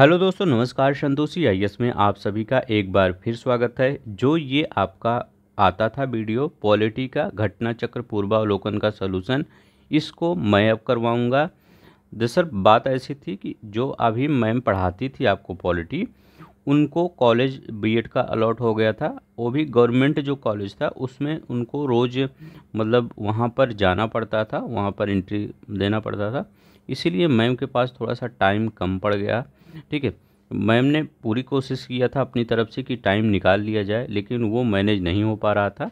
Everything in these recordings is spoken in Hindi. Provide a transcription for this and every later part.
हेलो दोस्तों नमस्कार संतोषी आई में आप सभी का एक बार फिर स्वागत है जो ये आपका आता था वीडियो पॉलिटी का घटना चक्र पूर्वावलोकन का सलूशन इसको मैं अब करवाऊँगा दरअसल तो बात ऐसी थी कि जो अभी मैम पढ़ाती थी आपको पॉलिटी उनको कॉलेज बीएड का अलॉट हो गया था वो भी गवर्नमेंट जो कॉलेज था उसमें उनको रोज़ मतलब वहाँ पर जाना पड़ता था वहाँ पर एंट्री देना पड़ता था इसीलिए मैम के पास थोड़ा सा टाइम कम पड़ गया ठीक है मैम ने पूरी कोशिश किया था अपनी तरफ से कि टाइम निकाल लिया जाए लेकिन वो मैनेज नहीं हो पा रहा था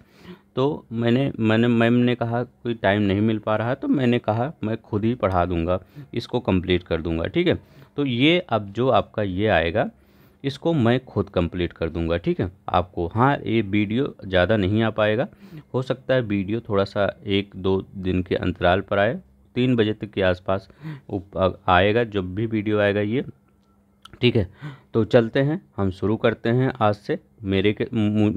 तो मैंने मैंने मैम ने कहा कोई टाइम नहीं मिल पा रहा तो मैंने कहा मैं खुद ही पढ़ा दूंगा इसको कंप्लीट कर दूंगा ठीक है तो ये अब जो आपका ये आएगा इसको मैं खुद कंप्लीट कर दूंगा ठीक है आपको हाँ ये वीडियो ज़्यादा नहीं आ पाएगा हो सकता है वीडियो थोड़ा सा एक दो दिन के अंतराल पर आए तीन बजे तक के आसपास आएगा जब भी वीडियो आएगा ये ठीक है तो चलते हैं हम शुरू करते हैं आज से मेरे के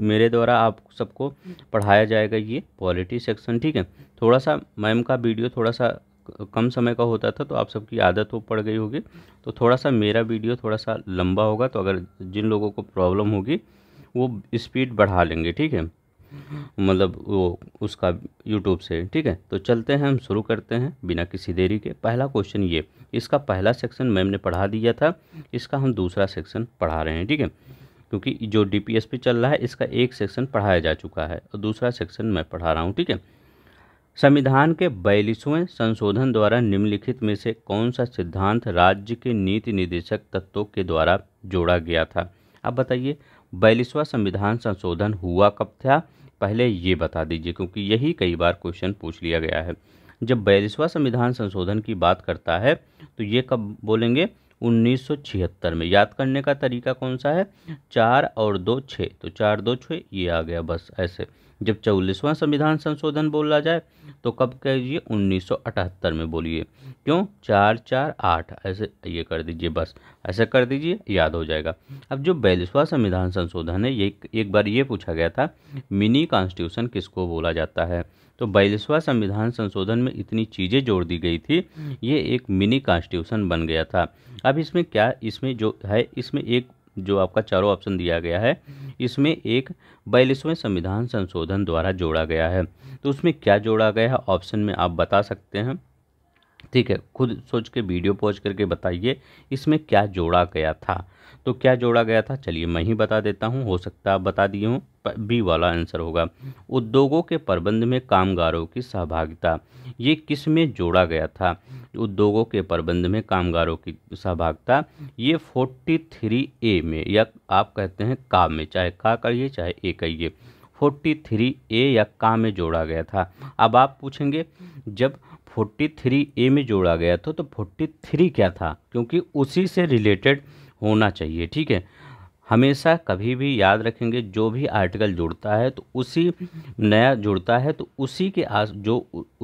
मेरे द्वारा आप सबको पढ़ाया जाएगा ये पॉलिटी सेक्शन ठीक है थोड़ा सा मैम का वीडियो थोड़ा सा कम समय का होता था तो आप सबकी आदत हो पड़ गई होगी तो थोड़ा सा मेरा वीडियो थोड़ा सा लंबा होगा तो अगर जिन लोगों को प्रॉब्लम होगी वो स्पीड बढ़ा लेंगे ठीक है मतलब वो उसका यूट्यूब से ठीक है तो चलते हैं हम शुरू करते हैं बिना किसी देरी के पहला क्वेश्चन ये इसका पहला सेक्शन मैम ने पढ़ा दिया था इसका हम दूसरा सेक्शन पढ़ा रहे हैं ठीक है क्योंकि जो डी पी एस पे चल रहा है इसका एक सेक्शन पढ़ाया जा चुका है और दूसरा सेक्शन मैं पढ़ा रहा हूँ ठीक है संविधान के बयालीसवें संशोधन द्वारा निम्नलिखित में से कौन सा सिद्धांत राज्य के नीति निदेशक तत्वों के द्वारा जोड़ा गया था अब बताइए बयालीसवा संविधान संशोधन हुआ कब था पहले ये बता दीजिए क्योंकि यही कई बार क्वेश्चन पूछ लिया गया है जब बयालीसवा संविधान संशोधन की बात करता है तो ये कब बोलेंगे 1976 में याद करने का तरीका कौन सा है चार और दो छः तो चार दो छः ये आ गया बस ऐसे जब चौलीसवां संविधान संशोधन बोला जाए तो कब कहिए 1978 में बोलिए क्यों चार चार आठ ऐसे ये कर दीजिए बस ऐसे कर दीजिए याद हो जाएगा अब जो बयालीसवां संविधान संशोधन है ये एक बार ये पूछा गया था मिनी कॉन्स्टिट्यूशन किसको बोला जाता है तो बयालीसवां संविधान संशोधन में इतनी चीज़ें जोड़ दी गई थी ये एक मिनी कॉन्स्टिट्यूशन बन गया था अब इसमें क्या इसमें जो है इसमें एक जो आपका चारों ऑप्शन दिया गया है इसमें एक बयालीसवें संविधान संशोधन द्वारा जोड़ा गया है तो उसमें क्या जोड़ा गया है ऑप्शन में आप बता सकते हैं ठीक है खुद सोच के वीडियो पॉज करके बताइए इसमें क्या जोड़ा गया था तो क्या जोड़ा गया था चलिए मैं ही बता देता हूँ हो सकता आप बता दिए हूँ बी वाला आंसर होगा उद्योगों के प्रबंध में कामगारों की सहभागिता ये किस में जोड़ा गया था उद्योगों के प्रबंध में कामगारों की सहभागिता ये फोर्टी थ्री ए में या आप कहते हैं का में चाहे का कहिए चाहे ए कहिए फोर्टी थ्री ए या का में जोड़ा गया था अब आप पूछेंगे जब फोर्टी थ्री ए में जोड़ा गया था तो फोर्टी थ्री क्या था क्योंकि उसी से रिलेटेड होना चाहिए ठीक है हमेशा कभी भी याद रखेंगे जो भी आर्टिकल जुड़ता है तो उसी नया जुड़ता है तो उसी के आस जो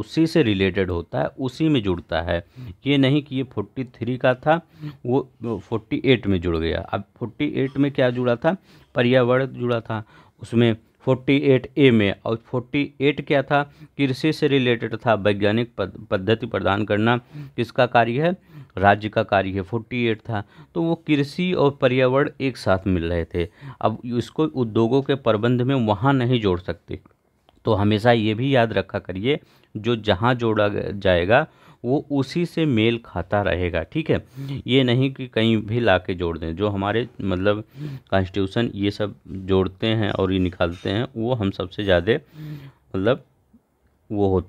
उसी से रिलेटेड होता है उसी में जुड़ता है ये नहीं कि ये फोर्टी थ्री का था वो फोर्टी एट में जुड़ गया अब फोर्टी एट में क्या जुड़ा था पर्यावरण जुड़ा था उसमें 48 ए में और 48 क्या था कृषि से रिलेटेड था वैज्ञानिक पद्धति प्रदान करना किसका कार्य है राज्य का कार्य है 48 था तो वो कृषि और पर्यावरण एक साथ मिल रहे थे अब इसको उद्योगों के प्रबंध में वहाँ नहीं जोड़ सकते तो हमेशा ये भी याद रखा करिए जो जहाँ जोड़ा जाएगा वो उसी से मेल खाता रहेगा ठीक है ये नहीं कि कहीं भी ला के जोड़ दें जो हमारे मतलब कॉन्स्टिट्यूशन ये सब जोड़ते हैं और ये निकालते हैं वो हम सबसे ज़्यादा मतलब वो हो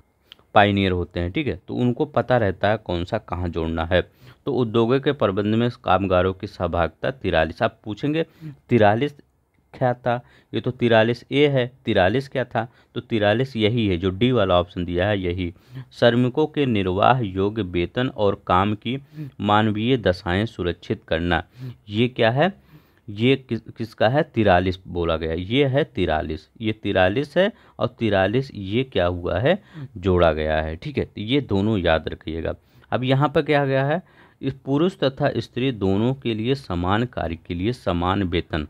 पाइनियर होते हैं ठीक है तो उनको पता रहता है कौन सा कहाँ जोड़ना है तो उद्योगों के प्रबंध में कामगारों की सहभागिता तिरालीस आप पूछेंगे तिरालीस क्या था ये तो तिरालीस ए है तिरालीस क्या था तो तिरालीस यही है जो डी वाला ऑप्शन दिया है यही श्रमिकों के निर्वाह योग्य वेतन और काम की मानवीय दशाएं सुरक्षित करना ये क्या है ये किस किसका है तिरालीस बोला गया ये है तिरालीस ये तिरालीस है और तिरालीस ये क्या हुआ है जोड़ा गया है ठीक है तो ये दोनों याद रखिएगा अब यहाँ पर क्या गया है इस पुरुष तथा स्त्री दोनों के लिए समान कार्य के लिए समान वेतन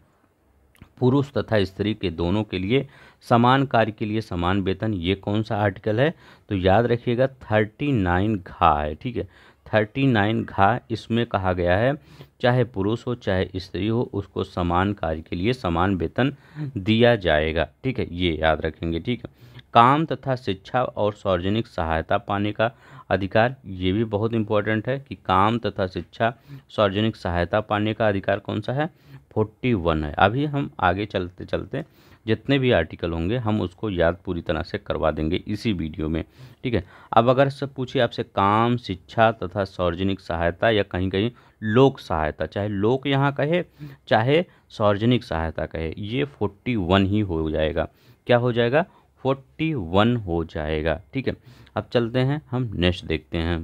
पुरुष तथा स्त्री के दोनों के लिए समान कार्य के लिए समान वेतन ये कौन सा आर्टिकल है तो याद रखिएगा थर्टी नाइन घा है ठीक है थर्टी नाइन घा इसमें कहा गया है चाहे पुरुष हो चाहे स्त्री हो उसको समान कार्य के लिए समान वेतन दिया जाएगा ठीक है ये याद रखेंगे ठीक है काम तथा शिक्षा और सार्वजनिक सहायता पाने का अधिकार ये भी बहुत इंपॉर्टेंट है कि काम तथा शिक्षा सार्वजनिक सहायता पाने का अधिकार कौन सा है फोर्टी वन है अभी हम आगे चलते चलते जितने भी आर्टिकल होंगे हम उसको याद पूरी तरह से करवा देंगे इसी वीडियो में ठीक है अब अगर सब पूछिए आपसे काम शिक्षा तथा सार्वजनिक सहायता या कहीं कहीं लोक सहायता चाहे लोक यहाँ कहे चाहे सार्वजनिक सहायता कहे ये फोर्टी वन ही हो जाएगा क्या हो जाएगा फोर्टी वन हो जाएगा ठीक है अब चलते हैं हम नेक्स्ट देखते हैं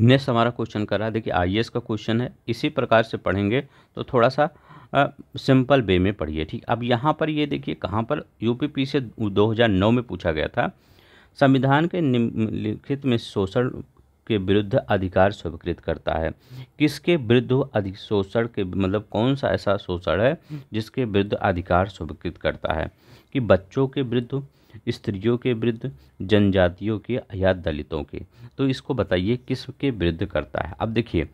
नेक्स्ट हमारा क्वेश्चन कर रहा है देखिए आई का क्वेश्चन है इसी प्रकार से पढ़ेंगे तो थोड़ा सा आ, सिंपल वे में पढ़िए ठीक अब यहाँ पर ये देखिए कहाँ पर यूपीपी से 2009 में पूछा गया था संविधान के निम्नलिखित में शोषण के विरुद्ध अधिकार स्वीकृत करता है किसके विरुद्ध अधिक शोषण के मतलब कौन सा ऐसा शोषण है जिसके विरुद्ध अधिकार स्वीकृत करता है कि बच्चों के विरुद्ध स्त्रियों के विरुद्ध जनजातियों के या दलितों के तो इसको बताइए किसके विरुद्ध करता है अब देखिए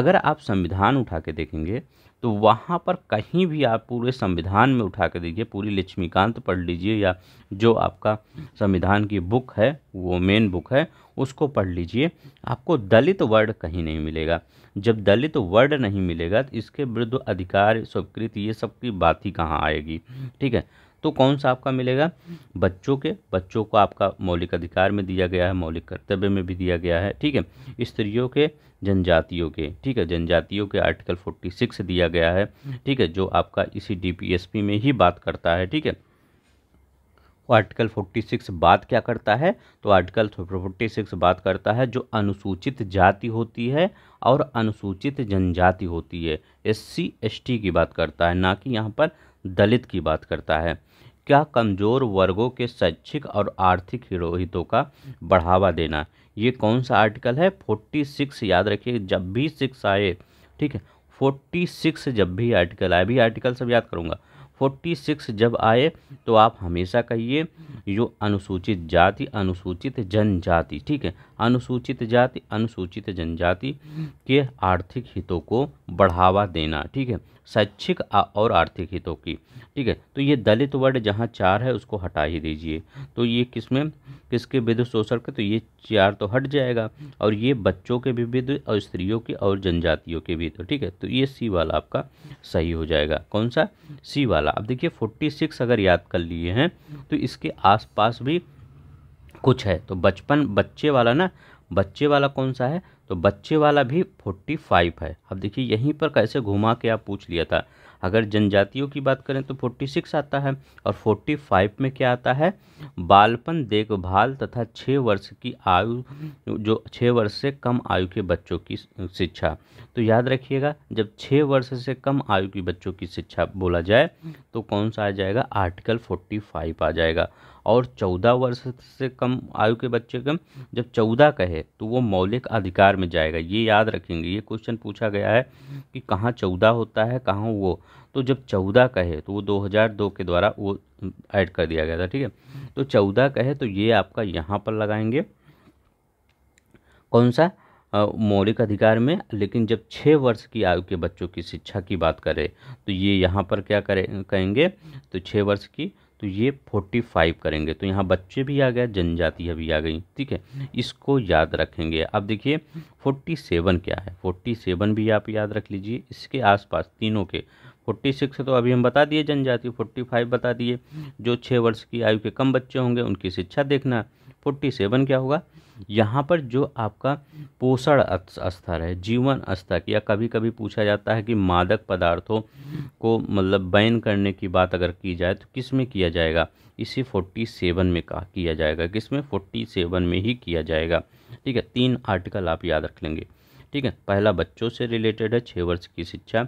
अगर आप संविधान उठा के देखेंगे तो वहाँ पर कहीं भी आप पूरे संविधान में उठा कर देखिए पूरी लक्ष्मीकांत पढ़ लीजिए या जो आपका संविधान की बुक है वो मेन बुक है उसको पढ़ लीजिए आपको दलित वर्ड कहीं नहीं मिलेगा जब दलित वर्ड नहीं मिलेगा तो इसके विरुद्ध अधिकार स्वीकृति ये सब की बात ही कहाँ आएगी ठीक है तो कौन सा आपका मिलेगा बच्चों के बच्चों को आपका मौलिक अधिकार में दिया गया है मौलिक कर्तव्य में भी दिया गया है ठीक है स्त्रियों के जनजातियों के ठीक है जनजातियों के आर्टिकल 46 दिया गया है ठीक है जो आपका इसी डीपीएसपी में ही बात करता है ठीक है आर्टिकल 46 बात क्या करता है तो आर्टिकल 46 बात करता है जो अनुसूचित जाति होती है और अनुसूचित जनजाति होती है एस सी एस टी की बात करता है ना कि यहाँ पर दलित की बात करता है क्या कमज़ोर वर्गों के शैक्षिक और आर्थिक हितों का बढ़ावा देना ये कौन सा आर्टिकल है फोर्टी सिक्स याद रखिए जब भी सिक्स आए ठीक है फोर्टी सिक्स जब भी आर्टिकल आए भी आर्टिकल सब याद करूँगा फोर्टी सिक्स जब आए तो आप हमेशा कहिए जो अनुसूचित जाति अनुसूचित जनजाति ठीक है अनुसूचित जाति अनुसूचित जनजाति के आर्थिक हितों को बढ़ावा देना ठीक है शैक्षिक और आर्थिक हितों की ठीक है तो ये दलित वर्ड जहाँ चार है उसको हटा ही दीजिए तो ये किस में किसके विध शोषण के तो ये चार तो हट जाएगा और ये बच्चों के भी विध और स्त्रियों के और जनजातियों के भी तो ठीक है तो ये सी वाला आपका सही हो जाएगा कौन सा सी वाला अब देखिए फोर्टी सिक्स अगर याद कर लिए हैं तो इसके आस भी कुछ है तो बचपन बच्चे वाला ना बच्चे वाला कौन सा है तो बच्चे वाला भी फोर्टी फाइव है अब देखिए यहीं पर कैसे घुमा के आप पूछ लिया था अगर जनजातियों की बात करें तो 46 आता है और 45 में क्या आता है बालपन देखभाल तथा छः वर्ष की आयु जो छः वर्ष से कम आयु के बच्चों की शिक्षा तो याद रखिएगा जब छः वर्ष से कम आयु के बच्चों की शिक्षा बोला जाए तो कौन सा आ जाएगा आर्टिकल 45 आ जाएगा और चौदह वर्ष से कम आयु के बच्चे का जब चौदह कहे तो वो मौलिक अधिकार में जाएगा ये याद रखेंगे ये क्वेश्चन पूछा गया है कि कहाँ चौदह होता है कहाँ वो तो जब चौदह का है तो वो दो हज़ार दो के द्वारा वो ऐड कर दिया गया था ठीक है तो चौदह का है तो ये आपका यहाँ पर लगाएंगे कौन सा मौलिक अधिकार में लेकिन जब छः वर्ष की आयु के बच्चों की शिक्षा की बात करें तो ये यहाँ पर क्या करें कहेंगे तो छः वर्ष की तो ये फोर्टी फाइव करेंगे तो यहाँ बच्चे भी आ गया जनजातियाँ भी आ गई ठीक है इसको याद रखेंगे अब देखिए फोर्टी सेवन क्या है फोर्टी सेवन भी आप याद रख लीजिए इसके आसपास तीनों के फोर्टी सिक्स तो अभी हम बता दिए जनजाति फोर्टी फाइव बता दिए जो छः वर्ष की आयु के कम बच्चे होंगे उनकी शिक्षा देखना फोर्टी सेवन क्या होगा यहाँ पर जो आपका पोषण स्तर है जीवन स्तर या कभी कभी पूछा जाता है कि मादक पदार्थों को मतलब बैन करने की बात अगर की जाए तो किस में किया जाएगा इसे फोर्टी सेवन में कहा किया जाएगा किस में फोर्टी सेवन में ही किया जाएगा ठीक है तीन आर्टिकल आप याद रख लेंगे ठीक है पहला बच्चों से रिलेटेड है छः वर्ष की शिक्षा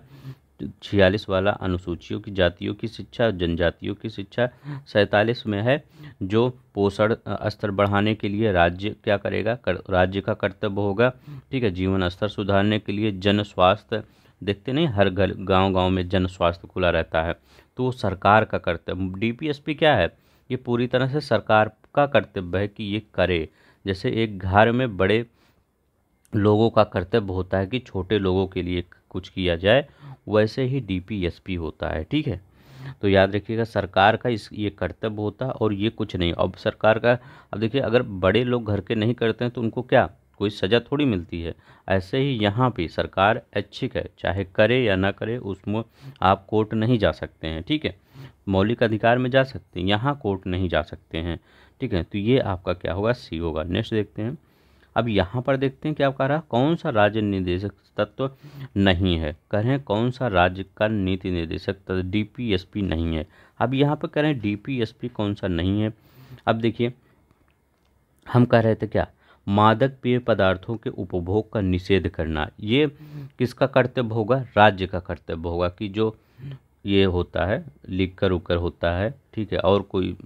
छियालीस वाला अनुसूचियों की जातियों की शिक्षा जनजातियों की शिक्षा सैंतालीस में है जो पोषण स्तर बढ़ाने के लिए राज्य क्या करेगा कर, राज्य का कर्तव्य होगा ठीक है जीवन स्तर सुधारने के लिए जन स्वास्थ्य देखते नहीं हर घर गांव गांव में जन स्वास्थ्य खुला रहता है तो वो सरकार का कर्तव्य डी क्या है ये पूरी तरह से सरकार का कर्तव्य है कि ये करे जैसे एक घर में बड़े लोगों का कर्तव्य होता है कि छोटे लोगों के लिए कुछ किया जाए वैसे ही डीपीएसपी होता है ठीक है तो याद रखिएगा सरकार का इस ये कर्तव्य होता और ये कुछ नहीं अब सरकार का अब देखिए अगर बड़े लोग घर के नहीं करते हैं तो उनको क्या कोई सज़ा थोड़ी मिलती है ऐसे ही यहाँ पे सरकार ऐच्छिक है चाहे करे या ना करे उसमें आप कोर्ट नहीं जा सकते हैं ठीक है मौलिक अधिकार में जा सकते हैं यहाँ कोर्ट नहीं जा सकते हैं ठीक है तो ये आपका क्या होगा सी होगा नेक्स्ट देखते हैं अब यहाँ पर देखते हैं क्या कह रहा कौन सा राज्य निदेशक तत्व नहीं है कह रहे हैं कौन सा राज्य का नीति निदेशक तत्व डीपीएसपी नहीं है अब यहाँ पर कह रहे हैं डीपीएसपी कौन सा नहीं है अब देखिए हम कह रहे थे क्या मादक पेय पदार्थों के उपभोग का निषेध करना ये किसका कर्तव्य होगा राज्य का कर्तव्य होगा कि जो ये होता है लिख कर होता है ठीक है और कोई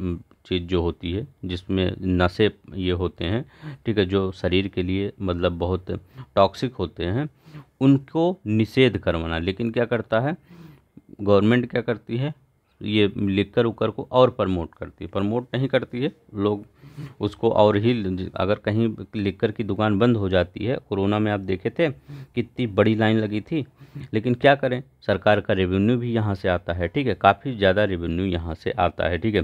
चीज़ जो होती है जिसमें नशे ये होते हैं ठीक है जो शरीर के लिए मतलब बहुत टॉक्सिक होते हैं उनको निषेध करवाना लेकिन क्या करता है गवर्नमेंट क्या करती है ये लिखकर उकर को और प्रमोट करती है प्रमोट नहीं करती है लोग उसको और ही अगर कहीं लिखकर की दुकान बंद हो जाती है कोरोना में आप देखे थे कितनी बड़ी लाइन लगी थी लेकिन क्या करें सरकार का रेवेन्यू भी यहाँ से आता है ठीक है काफ़ी ज़्यादा रेवेन्यू यहाँ से आता है ठीक है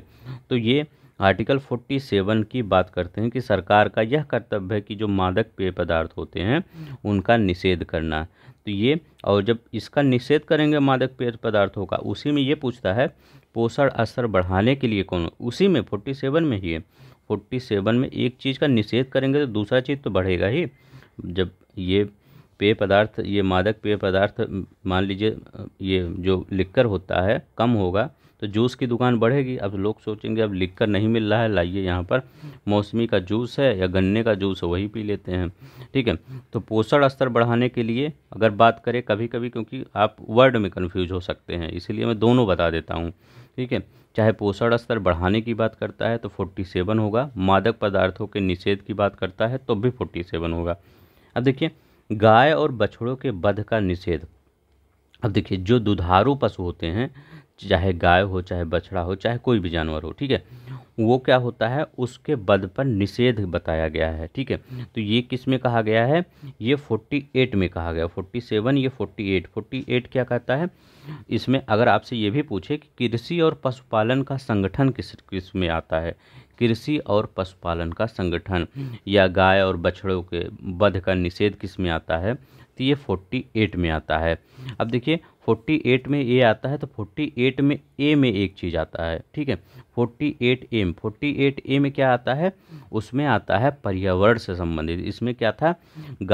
तो ये आर्टिकल 47 की बात करते हैं कि सरकार का यह कर्तव्य है कि जो मादक पेय पदार्थ होते हैं उनका निषेध करना तो ये और जब इसका निषेध करेंगे मादक पेय पदार्थों का उसी में ये पूछता है पोषण असर बढ़ाने के लिए कौन उसी में फोर्टी सेवन में ही है फोर्टी सेवन में एक चीज़ का निषेध करेंगे तो दूसरा चीज़ तो बढ़ेगा ही जब ये पेय पदार्थ ये मादक पेय पदार्थ मान लीजिए ये जो लिक्कर होता है कम होगा तो जूस की दुकान बढ़ेगी अब लोग सोचेंगे अब लिख कर नहीं मिल रहा है लाइए यहाँ पर मौसमी का जूस है या गन्ने का जूस है वही पी लेते हैं ठीक है तो पोषण स्तर बढ़ाने के लिए अगर बात करें कभी कभी क्योंकि आप वर्ड में कन्फ्यूज हो सकते हैं इसीलिए मैं दोनों बता देता हूँ ठीक है चाहे पोषण स्तर बढ़ाने की बात करता है तो 47 होगा मादक पदार्थों के निषेध की बात करता है तो भी 47 होगा अब देखिए गाय और बछड़ों के बध का निषेध अब देखिए जो दुधारू पशु होते हैं चाहे गाय हो चाहे बछड़ा हो चाहे कोई भी जानवर हो ठीक है वो क्या होता है उसके बद पर निषेध बताया गया है ठीक है तो ये किस में कहा गया है ये 48 में कहा गया 47 ये 48 48 क्या कहता है इसमें अगर आपसे ये भी पूछे कि कृषि और पशुपालन का संगठन किस किस में आता है कृषि और पशुपालन का संगठन या गाय और बछड़ों के बध का निषेध किस में आता है तो ये 48 में आता है अब देखिए फोर्टी एट में ए आता है तो फोर्टी एट में ए में एक चीज़ आता है ठीक है forty eight M forty eight A में क्या आता है उसमें आता है पर्यावरण से संबंधित इसमें क्या था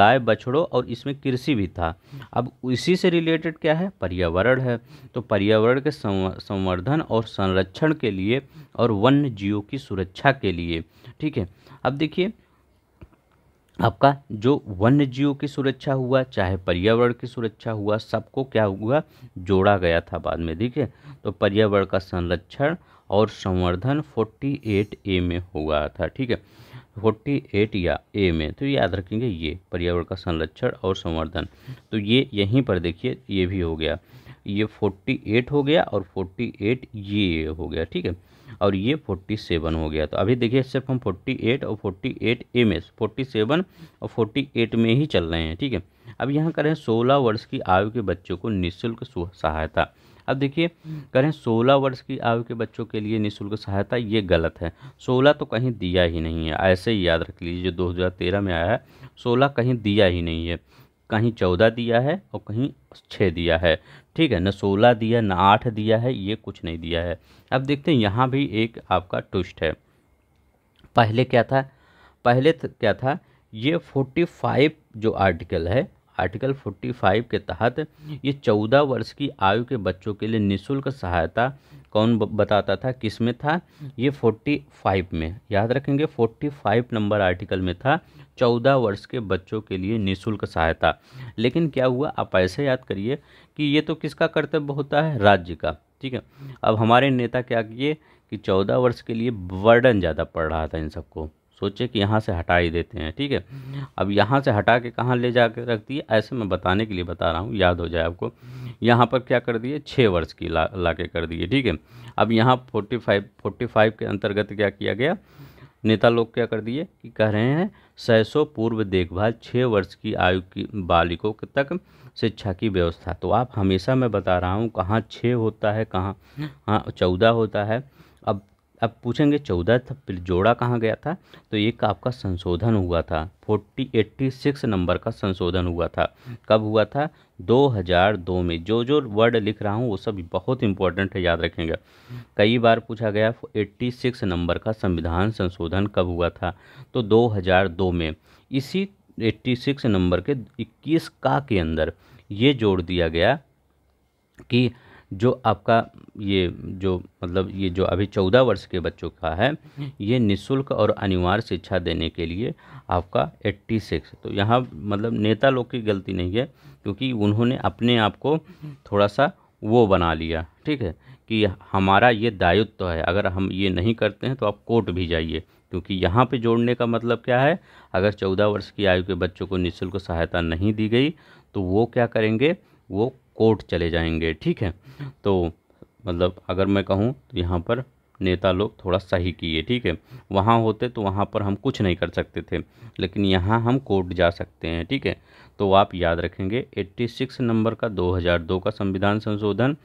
गाय बछड़ो और इसमें कृषि भी था अब इसी से रिलेटेड क्या है पर्यावरण है तो पर्यावरण के संवर्धन और संरक्षण के लिए और वन्य जीवों की सुरक्षा के लिए ठीक है अब देखिए आपका जो वन्य जीवों की सुरक्षा हुआ चाहे पर्यावरण की सुरक्षा हुआ सबको क्या हुआ जोड़ा गया था बाद में देखिए तो पर्यावरण का संरक्षण और संवर्धन 48 ए में हुआ था ठीक है 48 या ए में तो याद रखेंगे ये पर्यावरण का संरक्षण और संवर्धन तो ये यहीं पर देखिए ये भी हो गया ये 48 हो गया और 48 ये हो गया ठीक है और ये फोर्टी सेवन हो गया तो अभी देखिए सिर्फ हम फोर्टी एट और forty eight M S forty seven और फोर्टी एट में ही चल रहे हैं ठीक है अब यहाँ करें सोलह वर्ष की आयु के बच्चों को निःशुल्क सहायता अब देखिए करें सोलह वर्ष की आयु के बच्चों के लिए निःशुल्क सहायता ये गलत है सोलह तो कहीं दिया ही नहीं है ऐसे ही याद रख लीजिए जो दो में आया है सोलह कहीं दिया ही नहीं है कहीं चौदह दिया है और कहीं छः दिया है ठीक है ना सोलह दिया ना आठ दिया है ये कुछ नहीं दिया है अब देखते हैं यहाँ भी एक आपका ट्विस्ट है पहले क्या था पहले क्या था ये फोर्टी फाइव जो आर्टिकल है आर्टिकल फोर्टी फाइव के तहत ये चौदह वर्ष की आयु के बच्चों के लिए निशुल्क सहायता कौन बताता था किस में था ये फोर्टी फाइव में याद रखेंगे फाइव नंबर आर्टिकल में था चौदह वर्ष के बच्चों के लिए निशुल्क सहायता लेकिन क्या हुआ आप ऐसे याद करिए कि ये तो किसका कर्तव्य होता है राज्य का ठीक है अब हमारे नेता क्या किए कि चौदह वर्ष के लिए वर्डन ज़्यादा पड़ रहा था इन सबको सोचे कि यहाँ से हटा ही देते हैं ठीक है अब यहाँ से हटा के कहाँ ले जा कर रख दिए ऐसे मैं बताने के लिए बता रहा हूँ याद हो जाए आपको यहाँ पर क्या कर दिए छः वर्ष की ला ला के कर दिए ठीक है अब यहाँ फोर्टी फाइव फोर्टी फाइव के अंतर्गत क्या किया गया नेता लोग क्या कर दिए कि कह रहे हैं सैसो पूर्व देखभाल छः वर्ष की आयु की बालिकों तक शिक्षा की व्यवस्था तो आप हमेशा मैं बता रहा हूँ कहाँ छः होता है कहाँ हाँ चौदह होता है अब पूछेंगे चौदह जोड़ा कहाँ गया था तो एक का आपका संशोधन हुआ था फोर्टी एट्टी सिक्स नंबर का संशोधन हुआ था कब हुआ था 2002 में जो जो वर्ड लिख रहा हूँ वो सब बहुत इंपॉर्टेंट है याद रखेंगे कई बार पूछा गया 86 नंबर का संविधान संशोधन कब हुआ था तो 2002 में इसी 86 नंबर के 21 का के अंदर ये जोड़ दिया गया कि जो आपका ये जो मतलब ये जो अभी चौदह वर्ष के बच्चों का है ये निशुल्क और अनिवार्य शिक्षा देने के लिए आपका एट्टी सिक्स तो यहाँ मतलब नेता लोग की गलती नहीं है क्योंकि उन्होंने अपने आप को थोड़ा सा वो बना लिया ठीक है कि हमारा ये दायित्व तो है अगर हम ये नहीं करते हैं तो आप कोर्ट भी जाइए क्योंकि यहाँ पे जोड़ने का मतलब क्या है अगर चौदह वर्ष की आयु के बच्चों को निःशुल्क सहायता नहीं दी गई तो वो क्या करेंगे वो कोर्ट चले जाएंगे ठीक है तो मतलब अगर मैं कहूँ तो यहाँ पर नेता लोग थोड़ा सही किए ठीक है वहाँ होते तो वहाँ पर हम कुछ नहीं कर सकते थे लेकिन यहाँ हम कोर्ट जा सकते हैं ठीक है तो आप याद रखेंगे 86 नंबर का 2002 का संविधान संशोधन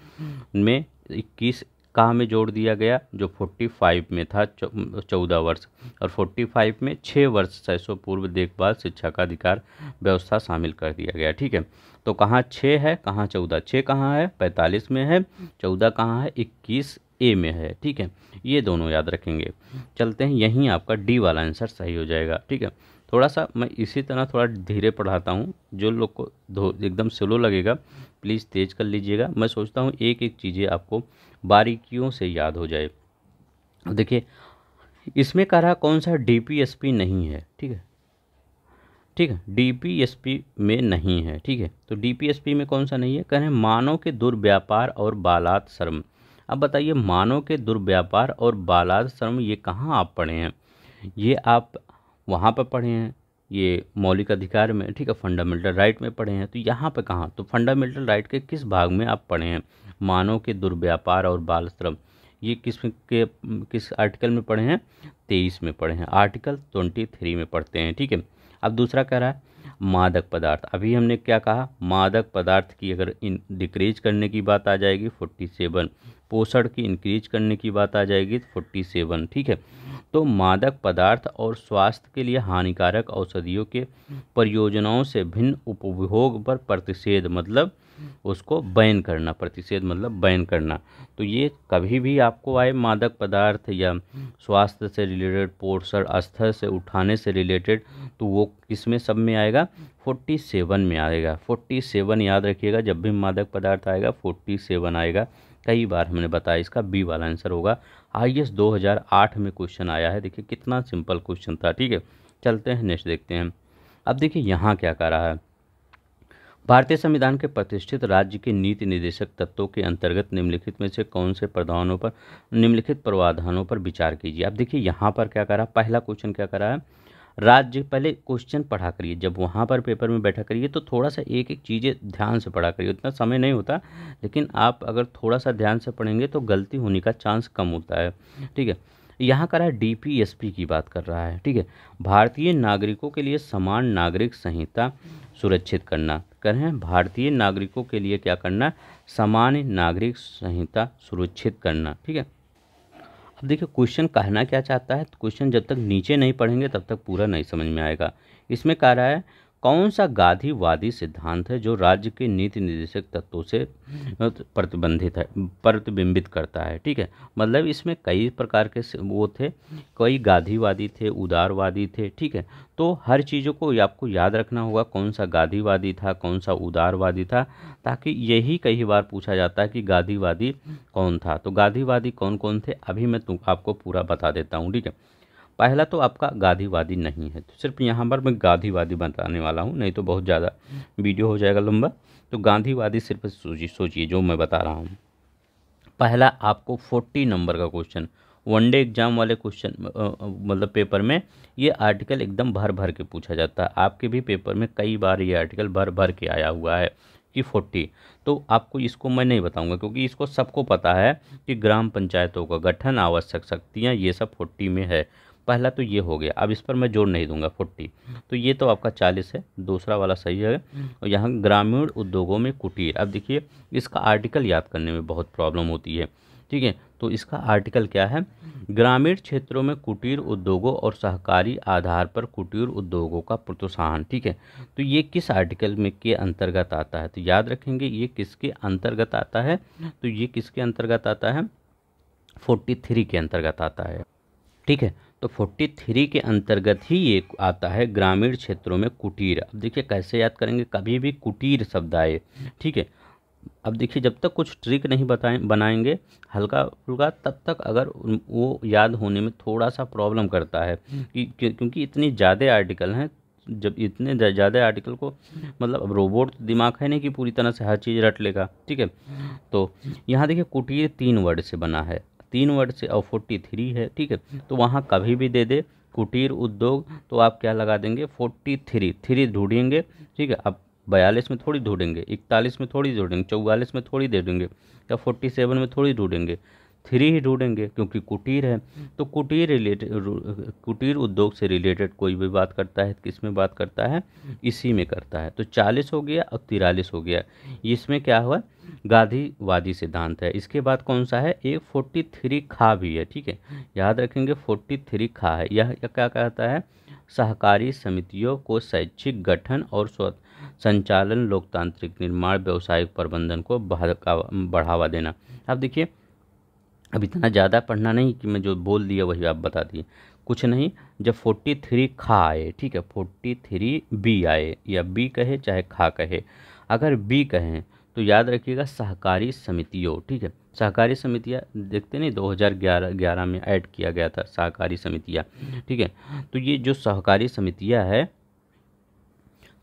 में 21 का में जोड़ दिया गया जो 45 में था चौदह वर्ष और 45 में छः वर्ष सैसो पूर्व देखभाल शिक्षा का अधिकार व्यवस्था शामिल कर दिया गया ठीक है तो कहाँ छः है कहाँ चौदह छः कहाँ है पैंतालीस में है चौदह कहाँ है इक्कीस ए में है ठीक है ये दोनों याद रखेंगे चलते हैं यहीं आपका डी वाला आंसर सही हो जाएगा ठीक है थोड़ा सा मैं इसी तरह थोड़ा धीरे पढ़ाता हूँ जो लोग को एकदम स्लो लगेगा प्लीज़ तेज़ कर लीजिएगा मैं सोचता हूँ एक एक चीज़ें आपको बारीकियों से याद हो जाए देखिए इसमें कह रहा कौन सा डी नहीं है ठीक है ठीक है डीपीएसपी में नहीं है ठीक है तो डीपीएसपी में कौन सा नहीं है कह रहे हैं मानव के दुर्व्यापार और बालात श्रम अब बताइए मानव के दुर्व्यापार और बालात श्रम ये कहाँ आप पढ़े हैं ये आप वहाँ पर पढ़े हैं ये मौलिक अधिकार में ठीक है फंडामेंटल राइट में पढ़े हैं तो यहाँ पर कहाँ तो फंडामेंटल राइट के किस भाग में आप पढ़े हैं मानव के दुर्व्यापार और बाल श्रम ये किस के किस आर्टिकल में पढ़े हैं तेईस में पढ़े हैं आर्टिकल ट्वेंटी थ्री में पढ़ते हैं ठीक है अब दूसरा कह रहा है मादक पदार्थ अभी हमने क्या कहा मादक पदार्थ की अगर इन डिक्रीज करने की बात आ जाएगी फोर्टी सेवन पोषण की इंक्रीज करने की बात आ जाएगी फोर्टी तो सेवन ठीक है तो मादक पदार्थ और स्वास्थ्य के लिए हानिकारक औषधियों के परियोजनाओं से भिन्न उपभोग पर प्रतिषेध मतलब उसको बैन करना प्रतिषेध मतलब बैन करना तो ये कभी भी आपको आए मादक पदार्थ या स्वास्थ्य से रिलेटेड पोर्सर अस्थर से उठाने से रिलेटेड तो वो किस में सब में आएगा फोर्टी सेवन में आएगा फोर्टी सेवन याद रखिएगा जब भी मादक पदार्थ आएगा फोर्टी सेवन आएगा कई बार हमने बताया इसका बी वाला आंसर होगा आई एस दो हज़ार आठ में क्वेश्चन आया है देखिए कितना सिंपल क्वेश्चन था ठीक है चलते हैं नेक्स्ट देखते हैं अब देखिए यहाँ क्या कर रहा है भारतीय संविधान के प्रतिष्ठित राज्य के नीति निर्देशक तत्वों के अंतर्गत निम्नलिखित में से कौन से प्रावधानों पर निम्नलिखित प्रावधानों पर विचार कीजिए अब देखिए यहाँ पर क्या करा पहला क्वेश्चन क्या करा है राज्य पहले क्वेश्चन पढ़ा करिए जब वहाँ पर पेपर में बैठा करिए तो थोड़ा सा एक एक चीज़ें ध्यान से पढ़ा करिए उतना समय नहीं होता लेकिन आप अगर थोड़ा सा ध्यान से पढ़ेंगे तो गलती होने का चांस कम होता है ठीक है यहाँ कर रहा है डीपीएसपी की बात कर रहा है ठीक है भारतीय नागरिकों के लिए समान नागरिक संहिता सुरक्षित करना कह रहे हैं भारतीय नागरिकों के लिए क्या करना समान नागरिक संहिता सुरक्षित करना ठीक है अब देखिए क्वेश्चन कहना क्या चाहता है क्वेश्चन तो जब तक नीचे नहीं पढ़ेंगे तब तक पूरा नहीं समझ में आएगा इसमें कह रहा है कौन सा गांधीवादी सिद्धांत है जो राज्य के नीति निर्देशक तत्वों से प्रतिबंधित है प्रतिबिंबित करता है ठीक है मतलब इसमें कई प्रकार के वो थे कई गांधीवादी थे उदारवादी थे ठीक है तो हर चीज़ों को आपको याद रखना होगा कौन सा गांधीवादी था कौन सा उदारवादी था ताकि यही कई बार पूछा जाता है कि गांधीवादी कौन था तो गांधीवादी कौन कौन थे अभी मैं आपको पूरा बता देता हूँ ठीक है पहला तो आपका गाधीवादी नहीं है तो सिर्फ यहाँ पर मैं गांधीवादी बताने वाला हूँ नहीं तो बहुत ज़्यादा वीडियो हो जाएगा लंबा तो गांधीवादी सिर्फ सोचिए सोचिए जो मैं बता रहा हूँ पहला आपको फोर्टी नंबर का क्वेश्चन वन डे एग्जाम वाले क्वेश्चन मतलब पेपर में ये आर्टिकल एकदम भर भर के पूछा जाता है आपके भी पेपर में कई बार ये आर्टिकल भर भर के आया हुआ है कि फोर्टी तो आपको इसको मैं नहीं बताऊंगा क्योंकि इसको सबको पता है कि ग्राम पंचायतों का गठन आवश्यक शक्तियाँ ये सब फोर्टी में है पहला तो ये हो गया अब इस पर मैं जोड़ नहीं दूंगा फोर्टी तो ये तो आपका चालीस है दूसरा वाला सही है और यहाँ ग्रामीण उद्योगों में कुटीर अब देखिए इसका आर्टिकल याद करने में बहुत प्रॉब्लम होती है ठीक है तो इसका आर्टिकल क्या है ग्रामीण क्षेत्रों में कुटीर उद्योगों और सहकारी आधार पर कुटीर उद्योगों का प्रोत्साहन ठीक है तो ये किस आर्टिकल में के अंतर्गत आता है तो याद रखेंगे ये किसके अंतर्गत आता है तो ये किसके अंतर्गत आता है फोर्टी थ्री के अंतर्गत आता है ठीक है तो 43 के अंतर्गत ही ये आता है ग्रामीण क्षेत्रों में कुटीर अब देखिए कैसे याद करेंगे कभी भी कुटीर शब्द आए ठीक है अब देखिए जब तक कुछ ट्रिक नहीं बताए बनाएंगे हल्का फुल्का तब तक अगर वो याद होने में थोड़ा सा प्रॉब्लम करता है हम्म। कि क्योंकि इतनी ज़्यादा आर्टिकल हैं जब इतने ज़्यादा आर्टिकल को मतलब अब रोबोट दिमाग है नहीं कि पूरी तरह से हर चीज़ रट लेगा ठीक है हम्म। तो यहाँ देखिए कुटीर तीन वर्ड से बना है तीन वर्ड से और फोर्टी थ्री है ठीक है तो वहाँ कभी भी दे दे कुटीर उद्योग तो आप क्या लगा देंगे फोर्टी थ्री थ्री ढूंढेंगे ठीक है आप बयालीस में थोड़ी ढूंढेंगे इकतालीस में थोड़ी ढूंढेंगे चौवालीस में थोड़ी दे देंगे या फोर्टी सेवन में थोड़ी ढूंढेंगे थ्री ही ढूंढेंगे क्योंकि कुटीर है तो कुटीर रिलेटेड कुटीर उद्योग से रिलेटेड कोई भी बात करता है किस में बात करता है इसी में करता है तो चालीस हो गया और तिरालीस हो गया इसमें क्या हुआ गांधीवादी सिद्धांत है इसके बाद कौन सा है एक फोर्टी थ्री खा भी है ठीक है याद रखेंगे फोर्टी थ्री खा है यह क्या कहता है सहकारी समितियों को शैक्षिक गठन और संचालन लोकतांत्रिक निर्माण व्यावसायिक प्रबंधन को बढ़ावा देना अब देखिए अब इतना ज़्यादा पढ़ना नहीं कि मैं जो बोल दिया वही आप बता दिए कुछ नहीं जब फोर्टी थ्री खा आए ठीक है फोर्टी थ्री बी आए या बी कहे चाहे खा कहे अगर बी कहें तो याद रखिएगा सहकारी समितियों ठीक है सहकारी समितियाँ देखते नहीं 2011 ग्यारह में ऐड किया गया था सहकारी समितियाँ ठीक है तो ये जो सहकारी समितियाँ है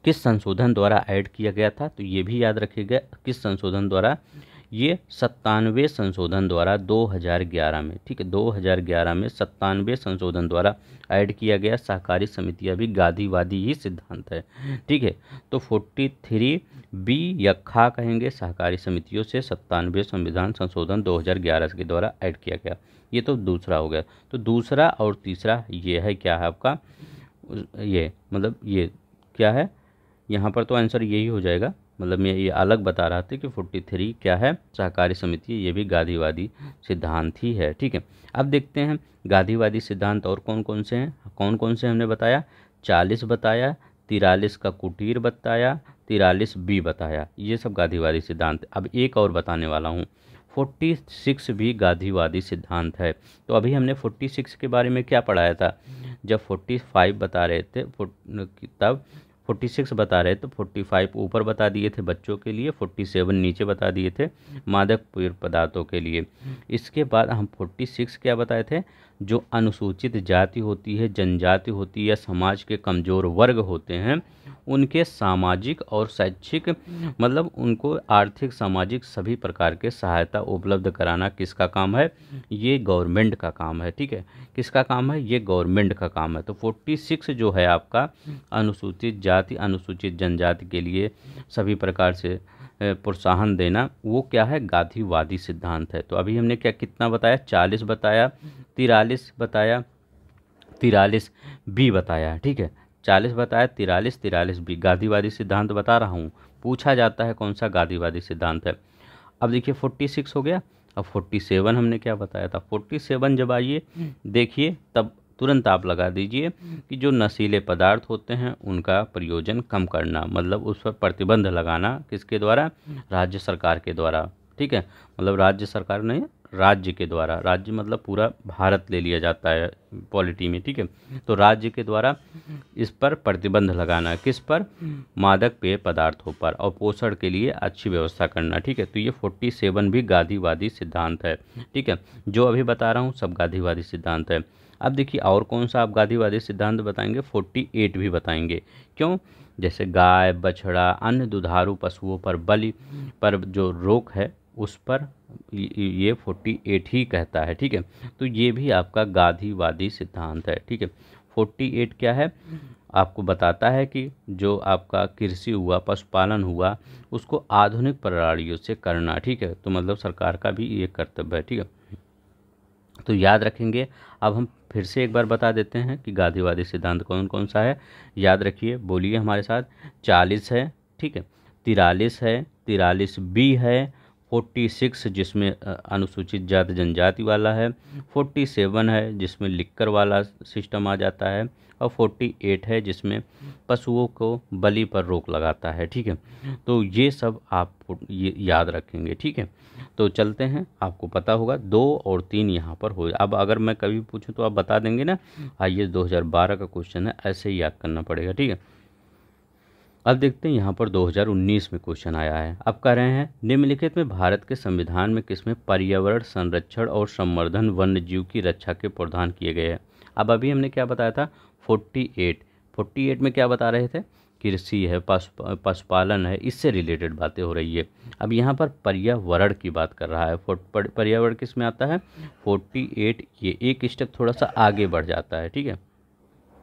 किस संशोधन द्वारा ऐड किया गया था तो ये भी याद रखिएगा किस संशोधन द्वारा ये सत्तानवे संशोधन द्वारा 2011 में ठीक है 2011 में सत्तानवे संशोधन द्वारा ऐड किया गया सहकारी समितियां भी गांधीवादी ही सिद्धांत है ठीक है तो 43 बी या खा कहेंगे सहकारी समितियों से सत्तानवे संविधान संशोधन 2011 के द्वारा ऐड किया गया ये तो दूसरा हो गया तो दूसरा और तीसरा ये है क्या है आपका ये मतलब ये क्या है यहाँ पर तो आंसर यही हो जाएगा मतलब मैं ये अलग बता रहा था कि फोर्टी थ्री क्या है सहकारी समिति ये भी गांधीवादी सिद्धांत ही है ठीक है अब देखते हैं गांधीवादी सिद्धांत और कौन कौन से हैं कौन कौन से हमने बताया चालीस बताया तिरालीस का कुटीर बताया तिरालीस बी बताया ये सब गांधीवादी सिद्धांत अब एक और बताने वाला हूँ फोर्टी सिक्स भी गांधीवादी सिद्धांत है तो अभी हमने फोर्टी सिक्स के बारे में क्या पढ़ाया था जब फोर्टी फाइव बता रहे थे तब फोर्टी सिक्स बता रहे तो फोर्टी फाइव ऊपर बता दिए थे बच्चों के लिए फोर्टी सेवन नीचे बता दिए थे मादक पेय पदार्थों के लिए हम्म। इसके बाद हम फोर्टी सिक्स क्या बताए थे जो अनुसूचित जाति होती है जनजाति होती है या समाज के कमज़ोर वर्ग होते हैं उनके सामाजिक और शैक्षिक मतलब उनको आर्थिक सामाजिक सभी प्रकार के सहायता उपलब्ध कराना किसका काम है ये गवर्नमेंट का काम है ठीक है किसका काम है ये गवर्नमेंट का काम है तो फोर्टी सिक्स जो है आपका अनुसूचित जाति अनुसूचित जनजाति के लिए सभी प्रकार से प्रोत्साहन देना वो क्या है गांधीवादी सिद्धांत है तो अभी हमने क्या कितना बताया चालीस बताया तिरालीस बताया तिरालीस बी बताया ठीक है चालीस बताया तिरालीस तिरालीस बी गांधीवादी सिद्धांत बता रहा हूँ पूछा जाता है कौन सा गांधीवादी सिद्धांत है अब देखिए फोर्टी सिक्स हो गया अब फोर्टी सेवन हमने क्या बताया था फोर्टी सेवन जब आइए हम्म। देखिए तब तुरंत आप लगा दीजिए हम्म। कि जो नशीले पदार्थ होते हैं उनका प्रयोजन कम करना मतलब उस पर प्रतिबंध लगाना किसके द्वारा हम्म। राज्य सरकार के द्वारा ठीक है मतलब राज्य सरकार ने राज्य के द्वारा राज्य मतलब पूरा भारत ले लिया जाता है पॉलिटी में ठीक है हम्म। तो राज्य के द्वारा इस पर प्रतिबंध लगाना किस पर मादक पेय पदार्थों पर और पोषण के लिए अच्छी व्यवस्था करना ठीक है तो ये फोर्टी सेवन भी गांधीवादी सिद्धांत है ठीक है जो अभी बता रहा हूँ सब गांधीवादी सिद्धांत है अब देखिए और कौन सा आप गाधीवादी सिद्धांत बताएंगे फोर्टी एट भी बताएंगे क्यों जैसे गाय बछड़ा अन्य दुधारू पशुओं पर बलि पर जो रोक है उस पर ये फोर्टी एट ही कहता है ठीक है तो ये भी आपका गाधीवादी सिद्धांत है ठीक है फोर्टी एट क्या है आपको बताता है कि जो आपका कृषि हुआ पशुपालन हुआ उसको आधुनिक प्रणालियों से करना ठीक है तो मतलब सरकार का भी ये कर्तव्य है ठीक है तो याद रखेंगे अब हम फिर से एक बार बता देते हैं कि गांधीवादी सिद्धांत कौन कौन सा है याद रखिए बोलिए हमारे साथ चालीस है ठीक है तिरालीस है तिरालीस बी है फोर्टी सिक्स जिसमें अनुसूचित जाति जनजाति वाला है फोर्टी सेवन है जिसमें लिक्कर वाला सिस्टम आ जाता है और फोर्टी एट है जिसमें पशुओं को बलि पर रोक लगाता है ठीक है तो ये सब आप ये याद रखेंगे ठीक है तो चलते हैं आपको पता होगा दो और तीन यहाँ पर हो अब अगर मैं कभी पूछूँ तो आप बता देंगे ना आइए 2012 का क्वेश्चन है ऐसे ही याद करना पड़ेगा ठीक है अब देखते हैं यहाँ पर 2019 में क्वेश्चन आया है अब कह रहे हैं निम्नलिखित में भारत के संविधान में किसमें पर्यावरण संरक्षण और संवर्धन वन्य जीव की रक्षा के प्रावधान किए गए हैं अब अभी हमने क्या बताया था 48 48 में क्या बता रहे थे कृषि है पशुपालन है इससे रिलेटेड बातें हो रही है अब यहाँ पर पर्यावरण की बात कर रहा है पर्यावरण किस में आता है फोर्टी ये एक स्टेप थोड़ा सा आगे बढ़ जाता है ठीक है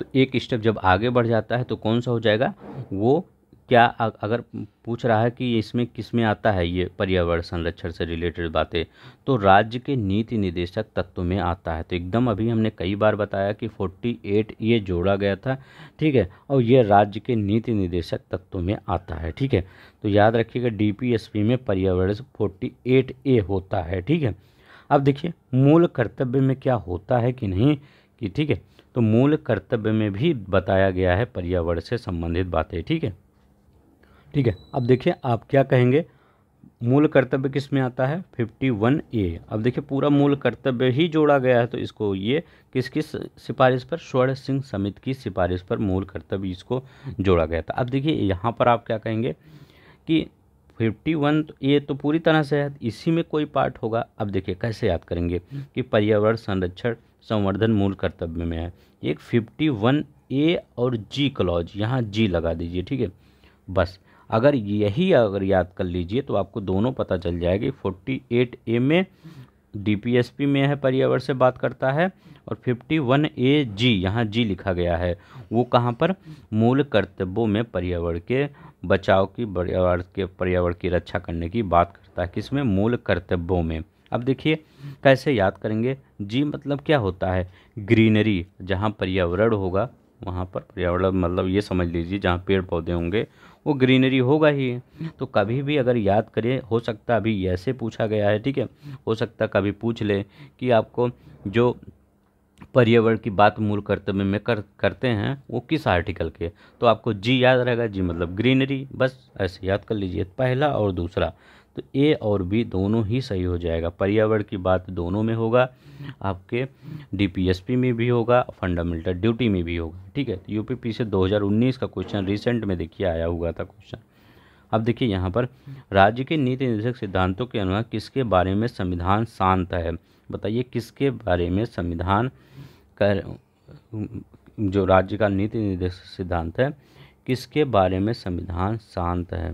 तो एक स्टेप जब आगे बढ़ जाता है तो कौन सा हो जाएगा वो क्या अगर पूछ रहा है कि इसमें किस में आता है ये पर्यावरण संरक्षण से रिलेटेड बातें तो राज्य के नीति निदेशक तत्व में आता है तो एकदम अभी हमने कई बार बताया कि 48 ये जोड़ा गया था ठीक है और ये राज्य के नीति निदेशक तत्व में आता है ठीक है तो याद रखिएगा डीपीएसपी में पर्यावरण फोर्टी एट ए होता है ठीक है अब देखिए मूल कर्तव्य में क्या होता है कि नहीं कि ठीक है तो मूल कर्तव्य में भी बताया गया है पर्यावरण से संबंधित बातें ठीक है ठीक है अब देखिए आप क्या कहेंगे मूल कर्तव्य किस में आता है फिफ्टी वन ए अब देखिए पूरा मूल कर्तव्य ही जोड़ा गया है तो इसको ये किस किस सिफारिश पर स्वर्ण सिंह समिति की सिफारिश पर मूल कर्तव्य इसको जोड़ा गया था अब देखिए यहाँ पर आप क्या कहेंगे कि फिफ्टी वन ये तो पूरी तरह से है इसी में कोई पार्ट होगा अब देखिए कैसे याद करेंगे कि पर्यावरण संरक्षण संवर्धन मूल कर्तव्य में है एक फिफ्टी वन ए और जी क्लॉज यहाँ जी लगा दीजिए ठीक है बस अगर यही अगर याद कर लीजिए तो आपको दोनों पता चल जाएगी फोर्टी एट ए में डीपीएसपी में है पर्यावरण से बात करता है और फिफ्टी वन ए जी यहाँ जी लिखा गया है वो कहाँ पर मूल कर्तव्यों में पर्यावरण के बचाव की पर्यावरण के पर्यावरण की रक्षा करने की बात करता है किसमें मूल कर्तव्यों में अब देखिए कैसे याद करेंगे जी मतलब क्या होता है ग्रीनरी जहाँ पर्यावरण होगा वहाँ पर पर्यावरण मतलब ये समझ लीजिए जहाँ पेड़ पौधे होंगे वो ग्रीनरी होगा ही तो कभी भी अगर याद करें हो सकता अभी ऐसे पूछा गया है ठीक है हो सकता कभी पूछ ले कि आपको जो पर्यावरण की बात मूल कर्तव्य में कर करते हैं वो किस आर्टिकल के तो आपको जी याद रहेगा जी मतलब ग्रीनरी बस ऐसे याद कर लीजिए पहला और दूसरा तो ए और बी दोनों ही सही हो जाएगा पर्यावरण की बात दोनों में होगा आपके डीपीएसपी में भी होगा फंडामेंटल ड्यूटी में भी होगा ठीक है तो यूपीपी से 2019 का क्वेश्चन रिसेंट में देखिए आया हुआ था क्वेश्चन अब देखिए यहाँ पर राज्य के नीति निर्देशक सिद्धांतों के अनुसार किसके बारे में संविधान शांत है बताइए किसके बारे में संविधान कर जो राज्य का नीति निर्देशक सिद्धांत है किसके बारे में संविधान शांत है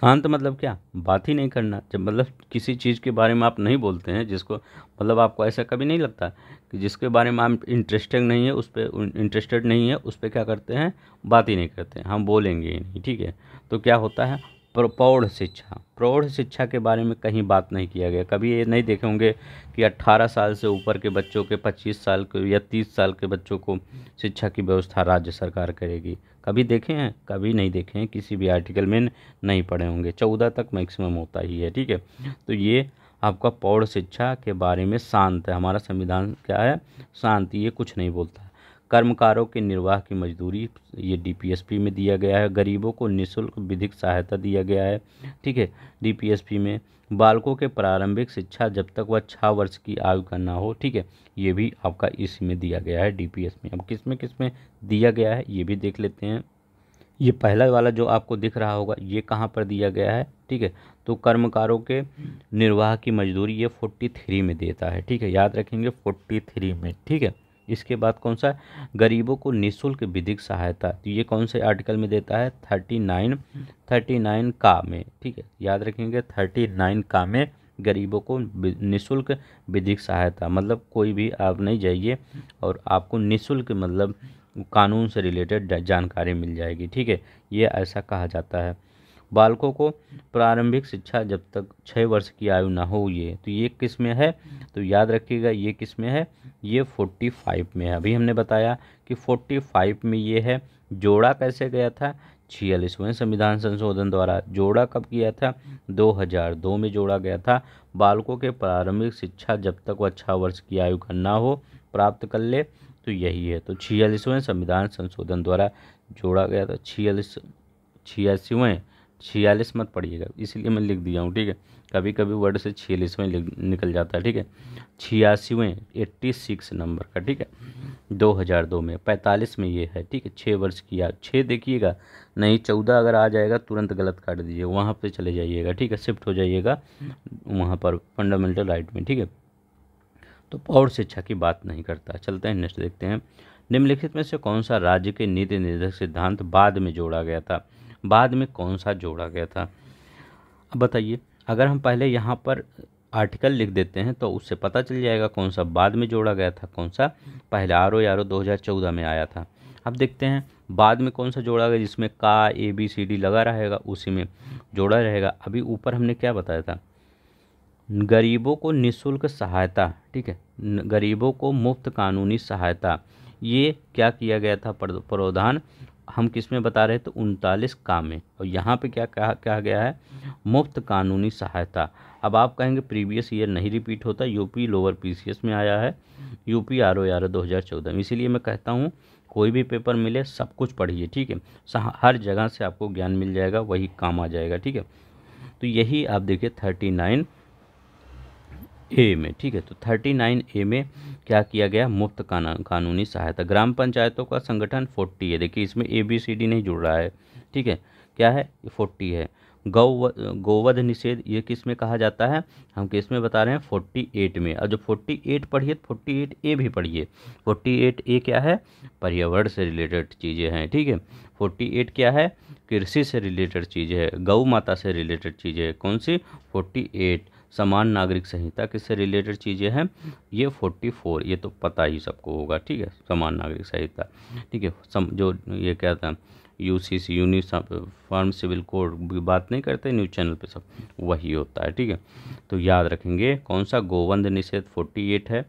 शांत मतलब क्या बात ही नहीं करना जब मतलब किसी चीज़ के बारे में आप नहीं बोलते हैं जिसको मतलब आपको ऐसा कभी नहीं लगता कि जिसके बारे में आप इंटरेस्टेड नहीं है उस पर इंटरेस्टेड नहीं है उस पर क्या करते हैं बात ही नहीं करते हैं हम बोलेंगे ही नहीं ठीक है तो क्या होता है प्रौढ़ शिक्षा प्रौढ़ शिक्षा के बारे में कहीं बात नहीं किया गया कभी ये नहीं देखे होंगे कि 18 साल से ऊपर के बच्चों के 25 साल के या 30 साल के बच्चों को शिक्षा की व्यवस्था राज्य सरकार करेगी कभी देखे हैं कभी नहीं देखे हैं किसी भी आर्टिकल में नहीं पढ़े होंगे चौदह तक मैक्सिमम होता ही है ठीक है तो ये आपका प्रौढ़ शिक्षा के बारे में शांत है हमारा संविधान क्या है शांति ये कुछ नहीं बोलता कर्मकारों के निर्वाह की मजदूरी ये डीपीएसपी में दिया गया है गरीबों को निशुल्क विधिक सहायता दिया गया है ठीक है डीपीएसपी में बालकों के प्रारंभिक शिक्षा जब तक वह छः वर्ष की आयु का ना हो ठीक है ये भी आपका इसी में दिया गया है डीपीएस में अब किस में किस में दिया गया है ये भी देख लेते हैं ये पहला वाला जो आपको दिख रहा होगा ये कहाँ पर दिया गया है ठीक है तो कर्मकारों के निर्वाह की मजदूरी ये फोर्टी थ्री में देता है ठीक है याद रखेंगे फोर्टी थ्री में ठीक है इसके बाद कौन सा गरीबों को निःशुल्क विधिक सहायता तो ये कौन से आर्टिकल में देता है थर्टी नाइन थर्टी नाइन का में ठीक है याद रखेंगे थर्टी नाइन का में गरीबों को निःशुल्क विधिक सहायता मतलब कोई भी आप नहीं जाइए और आपको निःशुल्क मतलब कानून से रिलेटेड जानकारी मिल जाएगी ठीक है ये ऐसा कहा जाता है बालकों को प्रारंभिक शिक्षा जब तक छः वर्ष की आयु ना हो ये तो ये किस में है तो याद रखिएगा ये किस में है ये फोर्टी फाइव में है अभी हमने बताया कि फोर्टी फाइव में ये है जोड़ा कैसे गया था छियालीसवें संविधान संशोधन द्वारा जोड़ा कब किया था 2002 में जोड़ा गया था बालकों के प्रारंभिक शिक्षा जब तक वह छः वर्ष की आयु का ना हो प्राप्त कर ले तो यही है तो छियालीसवें संविधान संशोधन द्वारा जोड़ा गया था छियालीस छियासीवें छियालीस मत पढ़िएगा इसलिए मैं लिख दिया हूँ ठीक है कभी कभी वर्ड से छियालीसवें निकल जाता है ठीक है छियासीवें एट्टी सिक्स नंबर का ठीक है दो हज़ार दो में पैंतालीस में ये है ठीक है छः वर्ष की याद छः देखिएगा नहीं चौदह अगर आ जाएगा तुरंत गलत काट दीजिए वहाँ पर चले जाइएगा ठीक है शिफ्ट हो जाइएगा वहाँ पर फंडामेंटल राइट में ठीक है तो पौर शिक्षा की बात नहीं करता चलते हैं नेक्स्ट देखते हैं निम्नलिखित में से कौन सा राज्य के नीति निर्देशक सिद्धांत बाद में जोड़ा गया था बाद में कौन सा जोड़ा गया था अब बताइए अगर हम पहले यहाँ पर आर्टिकल लिख देते हैं तो उससे पता चल जाएगा कौन सा बाद में जोड़ा गया था कौन सा पहले आर ओ आर ओ में आया था अब देखते हैं बाद में कौन सा जोड़ा गया जिसमें का ए बी सी डी लगा रहेगा उसी में जोड़ा रहेगा अभी ऊपर हमने क्या बताया था गरीबों को निशुल्क सहायता ठीक है गरीबों को मुफ्त कानूनी सहायता ये क्या किया गया था प्रावधान हम किस में बता रहे हैं तो उनतालीस का में और यहाँ पे क्या कहा कहा गया है मुफ्त कानूनी सहायता अब आप कहेंगे प्रीवियस ईयर नहीं रिपीट होता यूपी लोअर पीसीएस में आया है यूपी आर ओ आर दो हज़ार चौदह में इसीलिए मैं कहता हूँ कोई भी पेपर मिले सब कुछ पढ़िए ठीक है हर जगह से आपको ज्ञान मिल जाएगा वही काम आ जाएगा ठीक है तो यही आप देखिए थर्टी नाइन ए में ठीक है तो थर्टी नाइन ए में क्या किया गया मुफ्त कानूनी सहायता ग्राम पंचायतों का संगठन फोर्टी है देखिए इसमें ए बी सी डी नहीं जुड़ रहा है ठीक है क्या है फोर्टी है गौ गोवध निषेध ये किस में कहा जाता है हम किस में बता रहे हैं फोर्टी एट में और जो फोर्टी एट पढ़िए फोर्टी एट ए भी पढ़िए फोर्टी एट ए क्या है पर्यावरण से रिलेटेड चीज़ें हैं ठीक है फोर्टी एट क्या है कृषि से रिलेटेड चीज़ें है गौ माता से रिलेटेड चीज़ें है कौन सी फोर्टी एट समान नागरिक संहिता किससे रिलेटेड चीज़ें हैं ये फोर्टी फोर ये तो पता ही सबको होगा ठीक है समान नागरिक संहिता ठीक है सम जो ये कहता है U C C uniform civil code भी बात नहीं करते न्यूज चैनल पे सब वही होता है ठीक है तो याद रखेंगे कौन सा गोवंद निषेध फोर्टी एट है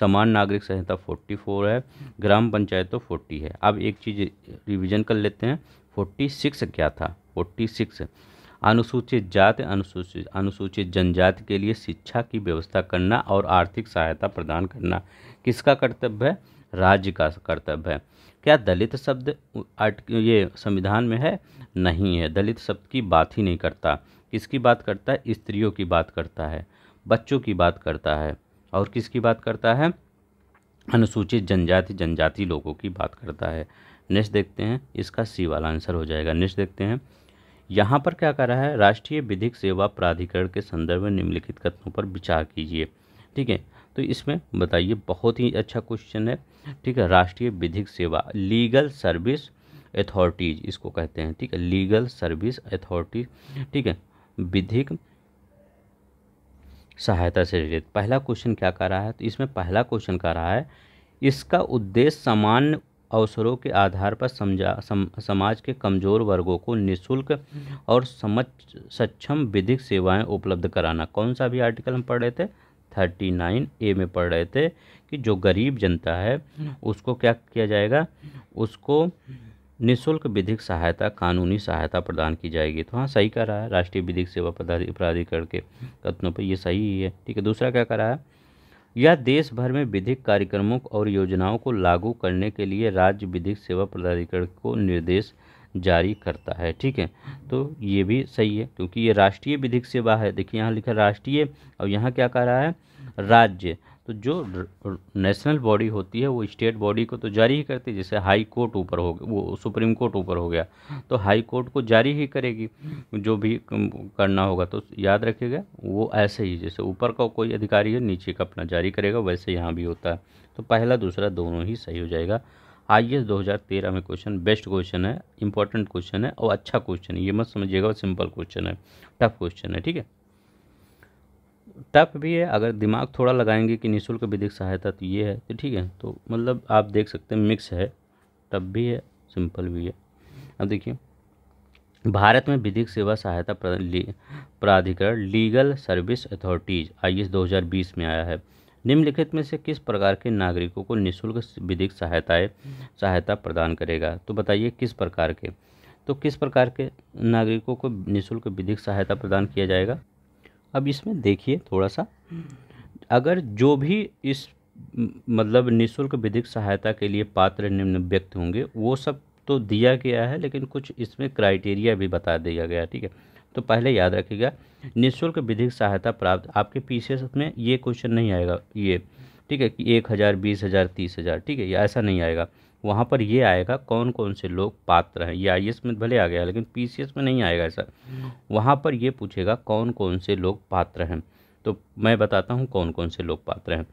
समान नागरिक संहिता फोर्टी फोर है ग्राम पंचायत तो फोर्टी है अब एक चीज़ रिवीजन कर लेते हैं फोर्टी सिक्स क्या था फोर्टी सिक्स अनुसूचित जाति अनुसूचित अनुसूचित जनजाति के लिए शिक्षा की व्यवस्था करना और आर्थिक सहायता प्रदान करना किसका कर्तव्य है राज्य का कर्तव्य है क्या दलित शब्द ये संविधान में है नहीं है दलित शब्द की बात ही नहीं करता किसकी बात करता है स्त्रियों की बात करता है बच्चों की बात करता है और किसकी बात करता है अनुसूचित जनजाति जनजाति लोगों की बात करता है नेक्स्ट देखते हैं इसका सी वाला आंसर हो जाएगा नेक्स्ट देखते हैं यहाँ पर क्या कर रहा है राष्ट्रीय विधिक सेवा प्राधिकरण के संदर्भ में निम्नलिखित कथनों पर विचार कीजिए ठीक है तो इसमें बताइए बहुत ही अच्छा क्वेश्चन है ठीक है राष्ट्रीय विधिक सेवा लीगल सर्विस अथॉरिटीज इसको कहते हैं ठीक है लीगल सर्विस अथॉरिटी ठीक है विधिक सहायता से रिलेट पहला क्वेश्चन क्या कर रहा है तो इसमें पहला क्वेश्चन कर रहा है इसका उद्देश्य सामान्य अवसरों के आधार पर समझा सम, समाज के कमज़ोर वर्गों को निशुल्क और समझ सक्षम विधिक सेवाएं उपलब्ध कराना कौन सा भी आर्टिकल हम पढ़ रहे थे थर्टी नाइन ए में पढ़ रहे थे कि जो गरीब जनता है उसको क्या किया जाएगा उसको निशुल्क विधिक सहायता कानूनी सहायता प्रदान की जाएगी तो हाँ सही कह रहा है राष्ट्रीय विधिक सेवा प्राधिकरण के कथनों पर यह सही ही है ठीक है दूसरा क्या कर रहा है यह देश भर में विधिक कार्यक्रमों और योजनाओं को लागू करने के लिए राज्य विधिक सेवा प्राधिकरण को निर्देश जारी करता है ठीक है तो ये भी सही है क्योंकि ये राष्ट्रीय विधिक सेवा है देखिए यहाँ लिखा राष्ट्रीय और यहाँ क्या कह रहा है राज्य तो जो नेशनल बॉडी होती है वो स्टेट बॉडी को तो जारी ही करती है जैसे हाई कोर्ट ऊपर हो गया वो सुप्रीम कोर्ट ऊपर हो गया तो हाई कोर्ट को जारी ही करेगी जो भी करना होगा तो याद रखिएगा वो ऐसे ही जैसे ऊपर का कोई अधिकारी है नीचे का अपना जारी करेगा वैसे यहाँ भी होता है तो पहला दूसरा दोनों ही सही हो जाएगा आई एस में क्वेश्चन बेस्ट क्वेश्चन है इंपॉर्टेंट क्वेश्चन है और अच्छा क्वेश्चन है ये मत समझिएगा सिंपल क्वेश्चन है टफ क्वेश्चन है ठीक है टफ भी है अगर दिमाग थोड़ा लगाएंगे कि निःशुल्क विधिक सहायता तो ये है तो ठीक है तो मतलब आप देख सकते हैं मिक्स है टफ भी है सिंपल भी है अब देखिए भारत में विधिक सेवा सहायता प्राधिकरण legal service authorities I S में आया है निम्नलिखित में से किस प्रकार के नागरिकों को निःशुल्क विधिक सहायताएँ सहायता प्रदान करेगा तो बताइए किस प्रकार के तो किस प्रकार के नागरिकों को निःशुल्क विधिक सहायता प्रदान किया जाएगा अब इसमें देखिए थोड़ा सा अगर जो भी इस मतलब निशुल्क विधिक सहायता के लिए पात्र निम्न व्यक्ति होंगे वो सब तो दिया गया है लेकिन कुछ इसमें क्राइटेरिया भी बता दिया गया ठीक है तो पहले याद रखिएगा निःशुल्क विधिक सहायता प्राप्त आपके पीछे में ये क्वेश्चन नहीं आएगा ये ठीक है कि एक हज़ार बीस हज़ार तीस हज़ार ठीक है ये ऐसा नहीं आएगा वहाँ पर ये आएगा कौन कौन से लोग पात्र हैं ये आई में भले आ गया लेकिन पी में नहीं आएगा ऐसा वहाँ पर ये पूछेगा कौन कौन से लोग पात्र हैं तो मैं बताता हूँ कौन कौन से लोग पात्र हैं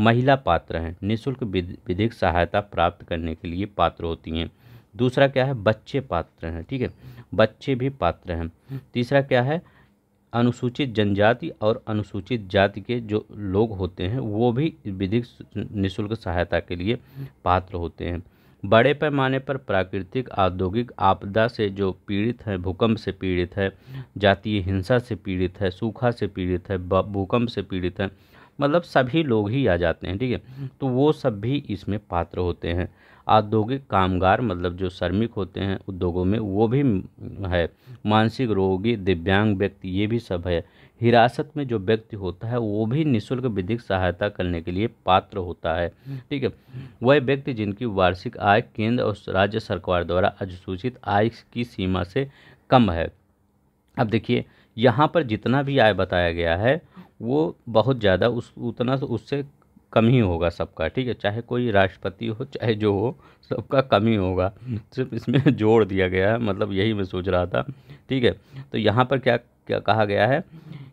महिला पात्र हैं निःशुल्क विधिक सहायता प्राप्त करने के लिए पात्र होती हैं दूसरा क्या है बच्चे पात्र हैं ठीक है बच्चे भी पात्र हैं तीसरा क्या है अनुसूचित जनजाति और अनुसूचित जाति के जो लोग होते हैं वो भी विधिक निःशुल्क सहायता के लिए पात्र होते हैं बड़े पैमाने पर प्राकृतिक औद्योगिक आपदा से जो पीड़ित हैं भूकंप से पीड़ित है जातीय हिंसा से पीड़ित है सूखा से पीड़ित है भूकंप से पीड़ित है मतलब सभी लोग ही आ जाते हैं ठीक है तो वो सब भी इसमें पात्र होते हैं औद्योगिक कामगार मतलब जो श्रमिक होते हैं उद्योगों में वो भी है मानसिक रोगी दिव्यांग व्यक्ति ये भी सब है हिरासत में जो व्यक्ति होता है वो भी निःशुल्क विधिक सहायता करने के लिए पात्र होता है हम्म। ठीक है वह व्यक्ति जिनकी वार्षिक आय केंद्र और राज्य सरकार द्वारा अधिसूचित आय की सीमा से कम है अब देखिए यहाँ पर जितना भी आय बताया गया है वो बहुत ज़्यादा उस उतना उससे कम ही होगा सबका ठीक है चाहे कोई राष्ट्रपति हो चाहे जो हो सबका कम ही होगा हम्म। सिर्फ इसमें जोड़ दिया गया है मतलब यही मैं सोच रहा था ठीक है तो यहाँ पर क्या क्या कहा गया है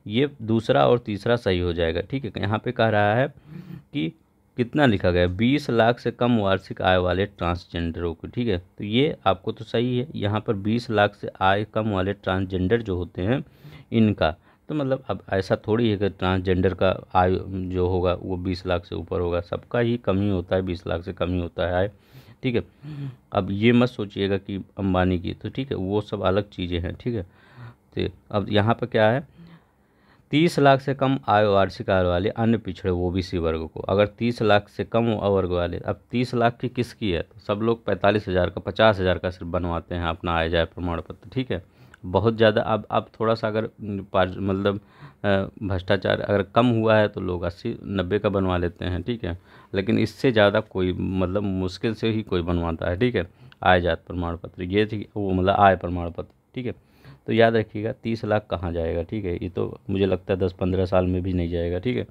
ये दूसरा और तीसरा सही हो जाएगा ठीक है यहाँ पे कह रहा है कि कितना लिखा गया बीस लाख से कम वार्षिक आय वाले ट्रांसजेंडरों को ठीक है तो ये आपको तो सही है यहाँ पर बीस लाख से आय कम वाले ट्रांसजेंडर जो होते हैं इनका तो मतलब अब ऐसा थोड़ी है कि ट्रांसजेंडर का आय जो होगा वो बीस लाख से ऊपर होगा सबका ही कम होता है बीस लाख से कम होता है आय ठीक है अब ये मत सोचिएगा कि अंबानी की तो ठीक है वो सब अलग चीज़ें हैं ठीक है तो अब यहाँ पर क्या है तीस लाख से कम आय वार्षिक आय वाले अन्य पिछड़े ओ बी सी वर्ग को अगर तीस लाख से कम वर्ग वाले अब तीस लाख की किसकी है तो सब लोग पैंतालीस हज़ार का पचास हज़ार का सिर्फ बनवाते हैं अपना आय जाए प्रमाण पत्र ठीक है बहुत ज़्यादा अब अब थोड़ा सा अगर मतलब भ्रष्टाचार अगर कम हुआ है तो लोग अस्सी नब्बे का बनवा लेते हैं ठीक है लेकिन इससे ज़्यादा कोई मतलब मुश्किल से ही कोई बनवाता है ठीक है आय जात प्रमाण पत्र ये थी वो मतलब आय प्रमाण पत्र ठीक है तो याद रखिएगा तीस लाख कहाँ जाएगा ठीक है ये तो मुझे लगता है दस पंद्रह साल में भी नहीं जाएगा ठीक है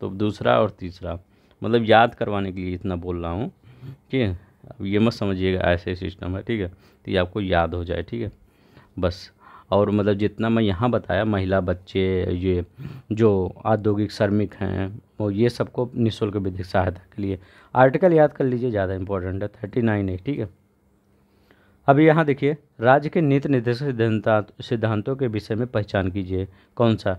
तो दूसरा और तीसरा मतलब याद करवाने के लिए इतना बोल रहा हूँ ठीक है अब ये मत समझिएगा ऐसे सिस्टम है ठीक है तो ये आपको याद हो जाए ठीक है बस और मतलब जितना मैं यहाँ बताया महिला बच्चे ये जो औद्योगिक श्रमिक हैं वो ये सबको निःशुल्क विधिक सहायता के लिए आर्टिकल याद कर लीजिए ज़्यादा इंपॉर्टेंट है थर्टी नाइन है ठीक है अब यहाँ देखिए राज्य के नीति निर्देश सिद्धांत सिद्धांतों के विषय में पहचान कीजिए कौन सा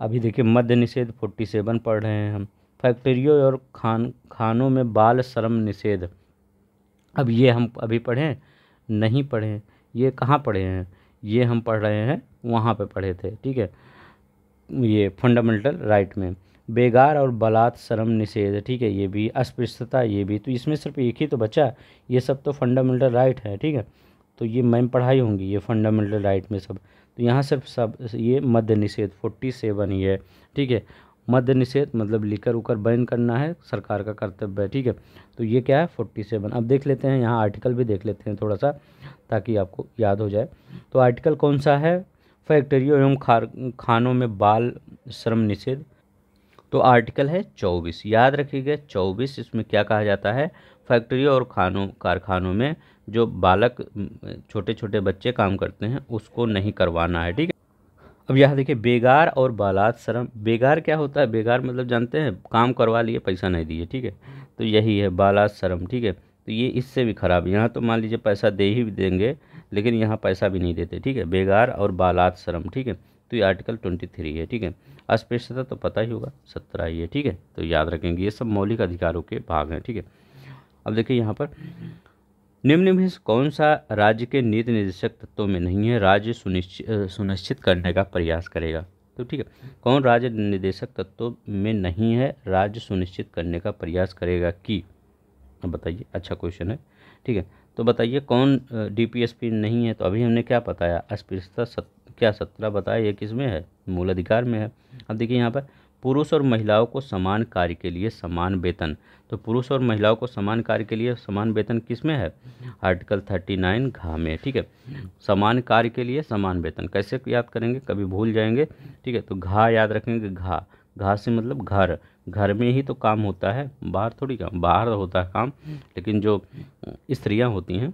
अभी देखिए मध्य निषेध फोर्टी सेवन पढ़ रहे हैं हम फैक्ट्रियों और खान खानों में बाल श्रम निषेध अब ये हम अभी पढ़ें नहीं पढ़ें ये कहाँ पढ़े हैं ये हम पढ़ रहे हैं वहाँ पे पढ़े थे ठीक है ये फंडामेंटल राइट में बेगार और बलात् श्रम निषेध ठीक है ये भी अस्पृश्यता ये भी तो इसमें सिर्फ एक ही तो बचा ये सब तो फंडामेंटल राइट है ठीक है तो ये मैम पढ़ाई होंगी ये फंडामेंटल राइट में सब तो यहाँ सब सब ये मध्य निषेध फोर्टी सेवन ही है ठीक है मध्य निषेध मतलब लिकर उकर बैन करना है सरकार का कर्तव्य है ठीक है तो ये क्या है फोर्टी सेवन अब देख लेते हैं यहाँ आर्टिकल भी देख लेते हैं थोड़ा सा ताकि आपको याद हो जाए तो आर्टिकल कौन सा है फैक्ट्रियों एवं खार खानों में बाल श्रम निषेध तो आर्टिकल है चौबीस याद रखिएगा चौबीस इसमें क्या कहा जाता है फैक्ट्रियों और खानों कारखानों में जो बालक छोटे छोटे बच्चे काम करते हैं उसको नहीं करवाना है ठीक है अब यहाँ देखिए बेगार और बालात श्रम बेगार क्या होता है बेगार मतलब जानते हैं काम करवा लिए पैसा नहीं दिए ठीक है तो यही है बालात श्रम ठीक है तो ये इससे भी ख़राब यहाँ तो मान लीजिए पैसा दे ही देंगे लेकिन यहाँ पैसा भी नहीं देते ठीक है बेगार और बालात श्रम ठीक है तो ये आर्टिकल ट्वेंटी थ्री है ठीक है अस्पृश्यता तो पता ही होगा सत्रह ही है ठीक है तो याद रखेंगे ये सब मौलिक अधिकारों के भाग हैं ठीक है अब देखिए यहाँ पर निम्न में से कौन सा राज्य के नीति निर्देशक तत्वों में नहीं है राज्य सुनिश्चित सुनिश्चित करने का प्रयास करेगा तो ठीक है कौन राज्य निर्देशक तत्वों में नहीं है राज्य सुनिश्चित करने का प्रयास करेगा कि बताइए अच्छा क्वेश्चन है ठीक है तो बताइए कौन डीपीएसपी नहीं है तो अभी हमने क्या बताया अस्पृश्यता सत, क्या सत्रह बताया ये किस में है मूल अधिकार में है अब देखिए यहाँ पर पुरुष और महिलाओं को समान कार्य के लिए समान वेतन तो पुरुष और महिलाओं को समान कार्य के लिए समान वेतन किस में है आर्टिकल थर्टी नाइन घा में ठीक है समान कार्य के लिए समान वेतन कैसे याद करेंगे कभी भूल जाएंगे ठीक है तो घा याद रखेंगे घा घा से मतलब घर घर में ही तो काम होता है बाहर थोड़ी काम बाहर होता है काम लेकिन जो स्त्रियाँ होती हैं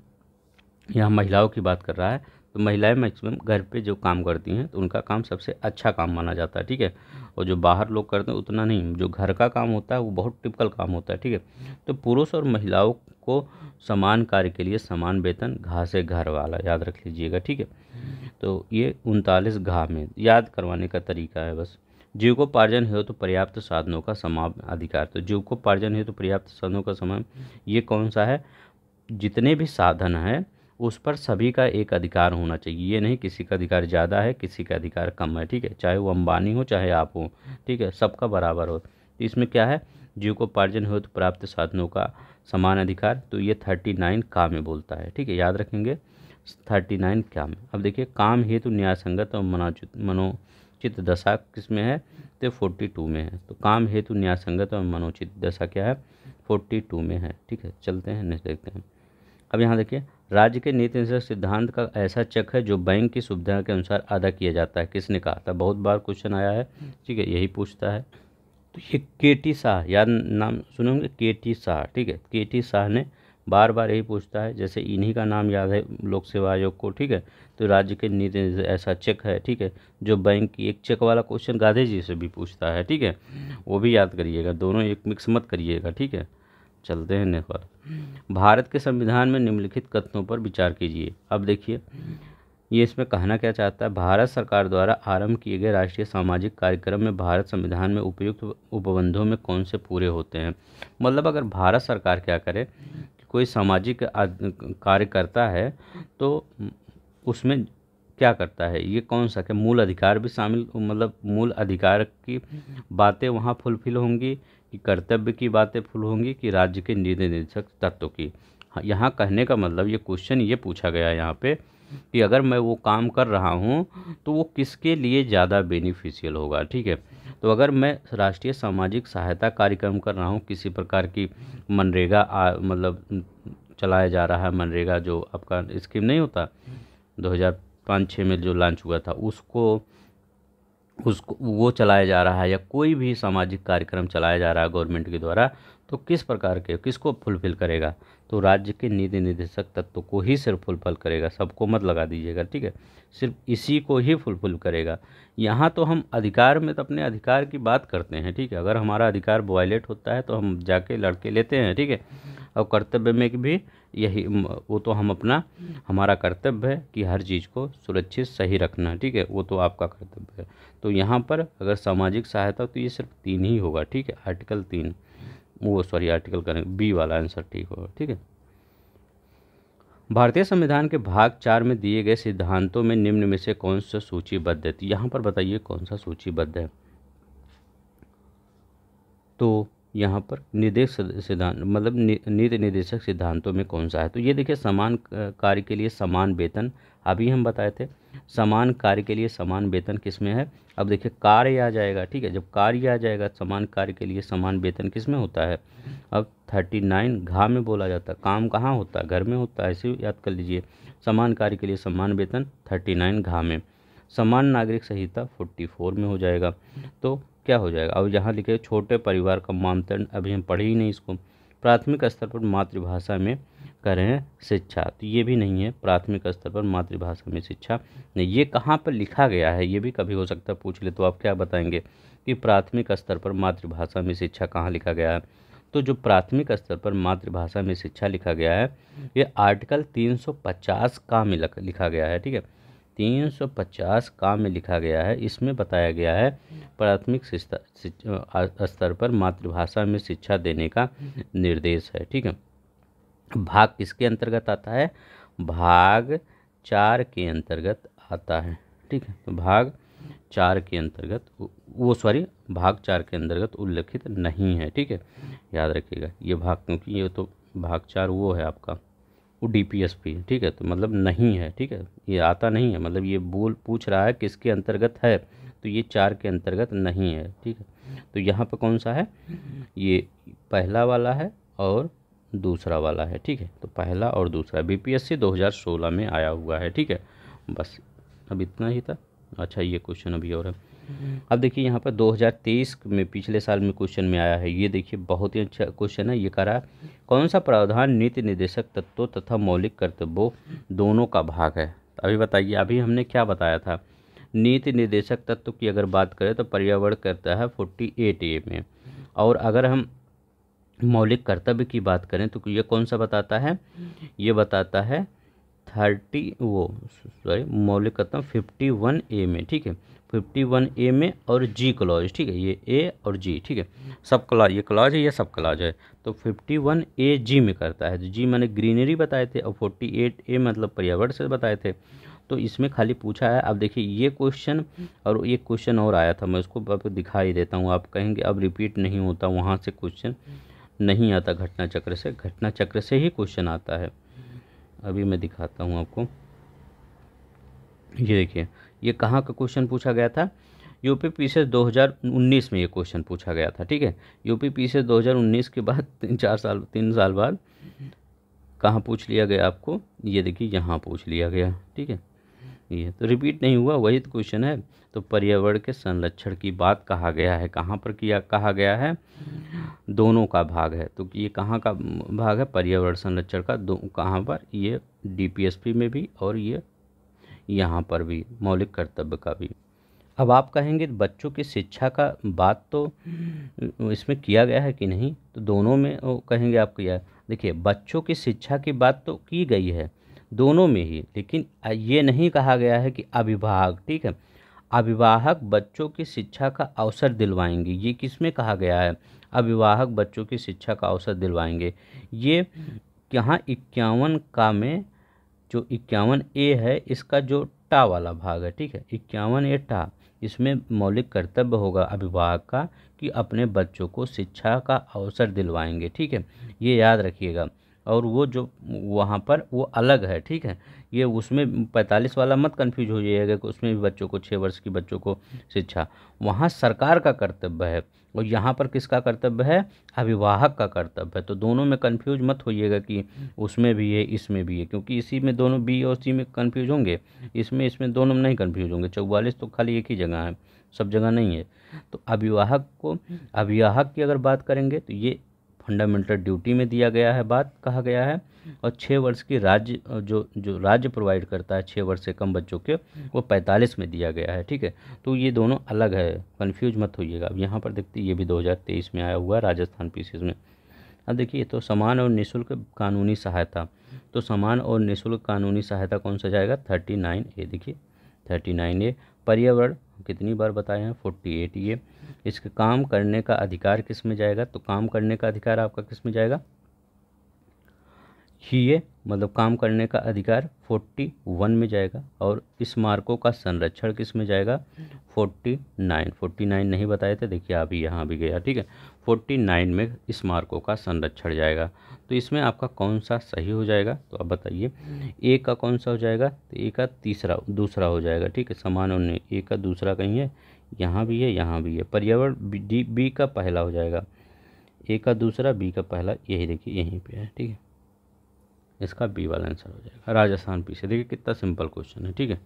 यहाँ महिलाओं की बात कर रहा है तो महिलाएं मैक्सिमम घर पे जो काम करती हैं तो उनका काम सबसे अच्छा काम माना जाता है ठीक है और जो बाहर लोग करते हैं उतना नहीं जो घर का काम होता है वो बहुत टिपिकल काम होता है ठीक है तो पुरुष और महिलाओं को समान कार्य के लिए समान वेतन घा से घर वाला याद रख लीजिएगा ठीक है तो ये उनतालीस घा में याद करवाने का तरीका है बस जीव को पार्जन है तो पर्याप्त साधनों का समान अधिकार तो जीव को पार्जन है तो पर्याप्त साधनों का समान ये कौन सा है जितने भी साधन हैं उस पर सभी का एक अधिकार होना चाहिए ये नहीं किसी का अधिकार ज़्यादा है किसी का अधिकार कम है ठीक है चाहे वो अंबानी हो चाहे आप हो ठीक है सबका बराबर हो तो इसमें क्या है जीवकोपार्जन हो तो प्राप्त साधनों का समान अधिकार तो ये थर्टी नाइन का में बोलता है ठीक है याद रखेंगे थर्टी नाइन क्या में अब देखिए काम हेतु तो न्याय संगत और मनोचित मनोचित दशा किस में है तो फोर्टी टू में है तो काम हेतु न्याय संगत और मनोचित दशा क्या है फोर्टी टू में है ठीक है चलते हैं नेक्स्ट देखते हैं अब यहाँ देखिए राज्य के नीति निर्देशक सिद्धांत का ऐसा चेक है जो बैंक की सुविधा के अनुसार अदा किया जाता है किसने कहा था बहुत बार क्वेश्चन आया है ठीक है यही पूछता है तो ये के टी शाह याद नाम सुनोगे के टी शाह ठीक है के टी शाह ने बार बार यही पूछता है जैसे इन्हीं का नाम याद है लोक सेवा आयोग को ठीक है तो राज्य के नीति ऐसा चेक है ठीक है जो बैंक की एक चेक वाला क्वेश्चन गांधी जी से भी पूछता है ठीक है वो भी याद करिएगा दोनों एक मिक्स मत करिएगा ठीक है चलते हैं नेपाल भारत के संविधान में निम्नलिखित कथनों पर विचार कीजिए अब देखिए ये इसमें कहना क्या चाहता है भारत सरकार द्वारा आरंभ किए गए राष्ट्रीय सामाजिक कार्यक्रम में भारत संविधान में उपयुक्त उपबंधों में कौन से पूरे होते हैं मतलब अगर भारत सरकार क्या करे कोई सामाजिक कार्य करता है तो उसमें क्या करता है ये कौन सा क्या मूल अधिकार भी शामिल मतलब मूल अधिकार की बातें वहाँ फुलफिल होंगी कि कर्तव्य की बातें फुल होंगी कि राज्य के नीति निर्देशक तत्व की हाँ, यहाँ कहने का मतलब ये क्वेश्चन ये पूछा गया यहाँ पे कि अगर मैं वो काम कर रहा हूँ तो वो किसके लिए ज़्यादा बेनिफिशियल होगा ठीक है तो अगर मैं राष्ट्रीय सामाजिक सहायता कार्यक्रम कर रहा हूँ किसी प्रकार की मनरेगा मतलब चलाया जा रहा है मनरेगा जो आपका स्कीम नहीं होता पाँच छः में जो लॉन्च हुआ था उसको उसको वो चलाया जा रहा है या कोई भी सामाजिक कार्यक्रम चलाया जा रहा है गवर्नमेंट के द्वारा तो किस प्रकार के किसको फुलफिल करेगा तो राज्य के नीति निर्देशक तत्व को ही सिर्फ फुलफिल करेगा सबको मत लगा दीजिएगा ठीक है सिर्फ इसी को ही फुलफिल करेगा यहाँ तो हम अधिकार में तो अपने अधिकार की बात करते हैं ठीक है अगर हमारा अधिकार वायलेट होता है तो हम जाके लड़के लेते हैं ठीक है और कर्तव्य में भी यही वो तो हम अपना हमारा कर्तव्य है कि हर चीज़ को सुरक्षित सही रखना ठीक है वो तो आपका कर्तव्य है तो यहाँ पर अगर सामाजिक सहायता तो ये सिर्फ तीन ही होगा ठीक है आर्टिकल तीन वो सॉरी आर्टिकल करेंगे बी वाला आंसर ठीक होगा ठीक है भारतीय संविधान के भाग चार में दिए गए सिद्धांतों में निम्न में से कौन सा सूचीबद्ध है तो यहाँ पर बताइए कौन सा सूचीबद्ध है तो यहाँ पर निर्देश सिद्धांत मतलब नीति निर्देशक सिद्धांतों में कौन सा है तो ये देखिए समान कार्य के लिए समान वेतन अभी हम बताए थे समान कार्य के लिए समान वेतन किस में है अब देखिए कार्य आ जाएगा ठीक है जब कार्य आ जाएगा समान कार्य के लिए समान वेतन किस में होता है अब थर्टी नाइन घा में बोला जाता है काम कहाँ होता है घर में होता है ऐसे याद कर लीजिए समान कार्य के लिए समान वेतन थर्टी नाइन घा में समान नागरिक संहिता फोर्टी फोर में हो जाएगा तो क्या हो जाएगा अब यहाँ लिखे छोटे परिवार का मानदंड अभी हम पढ़े ही नहीं इसको प्राथमिक स्तर पर मातृभाषा में कह रहे हैं शिक्षा तो ये भी नहीं है प्राथमिक स्तर पर मातृभाषा में शिक्षा नहीं ये कहाँ पर लिखा गया है ये भी कभी हो सकता है पूछ ले तो आप क्या बताएंगे कि प्राथमिक स्तर पर मातृभाषा में शिक्षा कहाँ लिखा गया है तो जो प्राथमिक स्तर पर मातृभाषा में शिक्षा लिखा गया है ये आर्टिकल तीन का में लिखा गया है ठीक है 350 का में लिखा गया है इसमें बताया गया है प्राथमिक स्तर पर मातृभाषा में शिक्षा देने का निर्देश है ठीक है भाग किसके अंतर्गत आता है भाग चार के अंतर्गत आता है ठीक है तो भाग चार के अंतर्गत वो सॉरी भाग चार के अंतर्गत उल्लेखित नहीं है ठीक है याद रखिएगा ये भाग क्योंकि ये तो भाग चार वो है आपका वो डी पी एस पी ठीक है तो मतलब नहीं है ठीक है ये आता नहीं है मतलब ये बोल पूछ रहा है किसके अंतर्गत है तो ये चार के अंतर्गत नहीं है ठीक है तो यहाँ पर कौन सा है ये पहला वाला है और दूसरा वाला है ठीक है तो पहला और दूसरा बीपीएससी 2016 में आया हुआ है ठीक है बस अब इतना ही था अच्छा ये क्वेश्चन अभी और है अब देखिए यहाँ पर 2023 में पिछले साल में क्वेश्चन में आया है ये देखिए बहुत ही अच्छा क्वेश्चन है ये कह रहा है कौन सा प्रावधान नीति निर्देशक तत्वों तथा मौलिक कर्तव्यों दोनों का भाग है अभी बताइए अभी हमने क्या बताया था नीति निर्देशक तत्व की अगर बात करें तो पर्यावरण करता है फोर्टी एट ए में और अगर हम मौलिक कर्तव्य की बात करें तो ये कौन सा बताता है ये बताता है थर्टी वो सॉरी मौलिक कर्तव्य फिफ्टी वन ए में ठीक है फिफ्टी वन ए में और जी क्लॉज ठीक है ये ए और जी ठीक है सब क्लॉज ये क्लॉज है ये सब क्लॉज है तो फिफ्टी वन ए जी में करता है तो जी मैंने ग्रीनरी बताए थे और फोर्टी एट ए मतलब पर्यावरण से बताए थे तो इसमें खाली पूछा है अब देखिए ये क्वेश्चन और एक क्वेश्चन और आया था मैं उसको दिखाई देता हूँ आप कहेंगे अब रिपीट नहीं होता वहाँ से क्वेश्चन नहीं आता घटना चक्र से घटना चक्र से ही क्वेश्चन आता है अभी मैं दिखाता हूँ आपको ये देखिए ये कहाँ का क्वेश्चन पूछा गया था यूपी पी 2019 में ये क्वेश्चन पूछा गया था ठीक है यूपी पी 2019 के बाद तीन चार साल तीन साल बाद कहाँ पूछ लिया गया आपको ये देखिए यहाँ पूछ लिया गया ठीक है सकती है तो रिपीट नहीं हुआ वही तो क्वेश्चन है तो पर्यावरण के संरक्षण की बात कहा गया है कहाँ पर किया कहा गया है दोनों का भाग है तो ये कहाँ का भाग है पर्यावरण संरक्षण का दो कहाँ पर ये डीपीएसपी में भी और ये यहाँ पर भी मौलिक कर्तव्य का भी अब आप कहेंगे बच्चों की शिक्षा का बात तो इसमें किया गया है कि नहीं तो दोनों में कहेंगे आप किया देखिए बच्चों की शिक्षा की बात तो की गई है दोनों में ही लेकिन ये नहीं कहा गया है कि अभिभावक ठीक है अभिवाहक बच्चों की शिक्षा का अवसर दिलवाएंगे ये किस में कहा गया है अभिवाहक बच्चों की शिक्षा का अवसर दिलवाएंगे ये यहाँ इक्यावन का में जो इक्यावन ए है इसका जो टा वाला भाग है ठीक है इक्यावन ए टा इसमें मौलिक कर्तव्य होगा अभिभावक का कि अपने बच्चों को शिक्षा का अवसर दिलवाएंगे ठीक है ये याद रखिएगा और वो जो वहाँ पर वो अलग है ठीक है ये उसमें पैंतालीस वाला मत कन्फ्यूज हो जाइएगा कि उसमें भी बच्चों को छः वर्ष की बच्चों को शिक्षा वहाँ सरकार का कर्तव्य है और यहाँ पर किसका कर्तव्य है अभिवाहक का कर्तव्य है तो दोनों में कन्फ्यूज़ मत होइएगा कि उसमें भी है इसमें भी है क्योंकि इसी में दोनों बी और सी में कन्फ्यूज होंगे इसमें इसमें दोनों में नहीं कन्फ्यूज होंगे चौवालीस तो खाली एक ही जगह है सब जगह नहीं है तो अभिवाहक को अभिवाहक की अगर बात करेंगे तो ये फंडामेंटल ड्यूटी में दिया गया है बात कहा गया है और छः वर्ष की राज्य जो जो राज्य प्रोवाइड करता है छः वर्ष से कम बच्चों के वो पैंतालीस में दिया गया है ठीक है तो ये दोनों अलग है कन्फ्यूज मत होइएगा अब यहाँ पर देखते ये भी दो में आया हुआ है राजस्थान पी में अब देखिए तो समान और निःशुल्क कानूनी सहायता तो समान और निःशुल्क कानूनी सहायता कौन सा जाएगा थर्टी नाइन ए देखिए थर्टी नाइन ए पर्यावरण कितनी बार बताए हैं फोर्टी एट ये इसके काम करने का अधिकार किस में जाएगा तो काम करने का अधिकार आपका किस में जाएगा ही ये मतलब काम करने का अधिकार फोर्टी वन में जाएगा और इस मार्कों का संरक्षण किस में जाएगा फोर्टी नाइन फोर्टी नाइन नहीं बताए थे देखिए अभी यहाँ भी गया ठीक है फोर्टी नाइन में इस मार्कों का संरक्षण जाएगा तो इसमें आपका कौन सा सही हो जाएगा तो आप बताइए ए का कौन सा हो जाएगा तो ए का तीसरा दूसरा हो जाएगा ठीक है समान उन्हें ए का दूसरा कहीं है यहाँ भी है यहाँ भी है पर्यावरण डी बी का पहला हो जाएगा ए का दूसरा बी का पहला यही देखिए यहीं पे है ठीक है इसका बी वाला आंसर हो जाएगा राजस्थान पीछे देखिए कितना सिंपल क्वेश्चन है ठीक है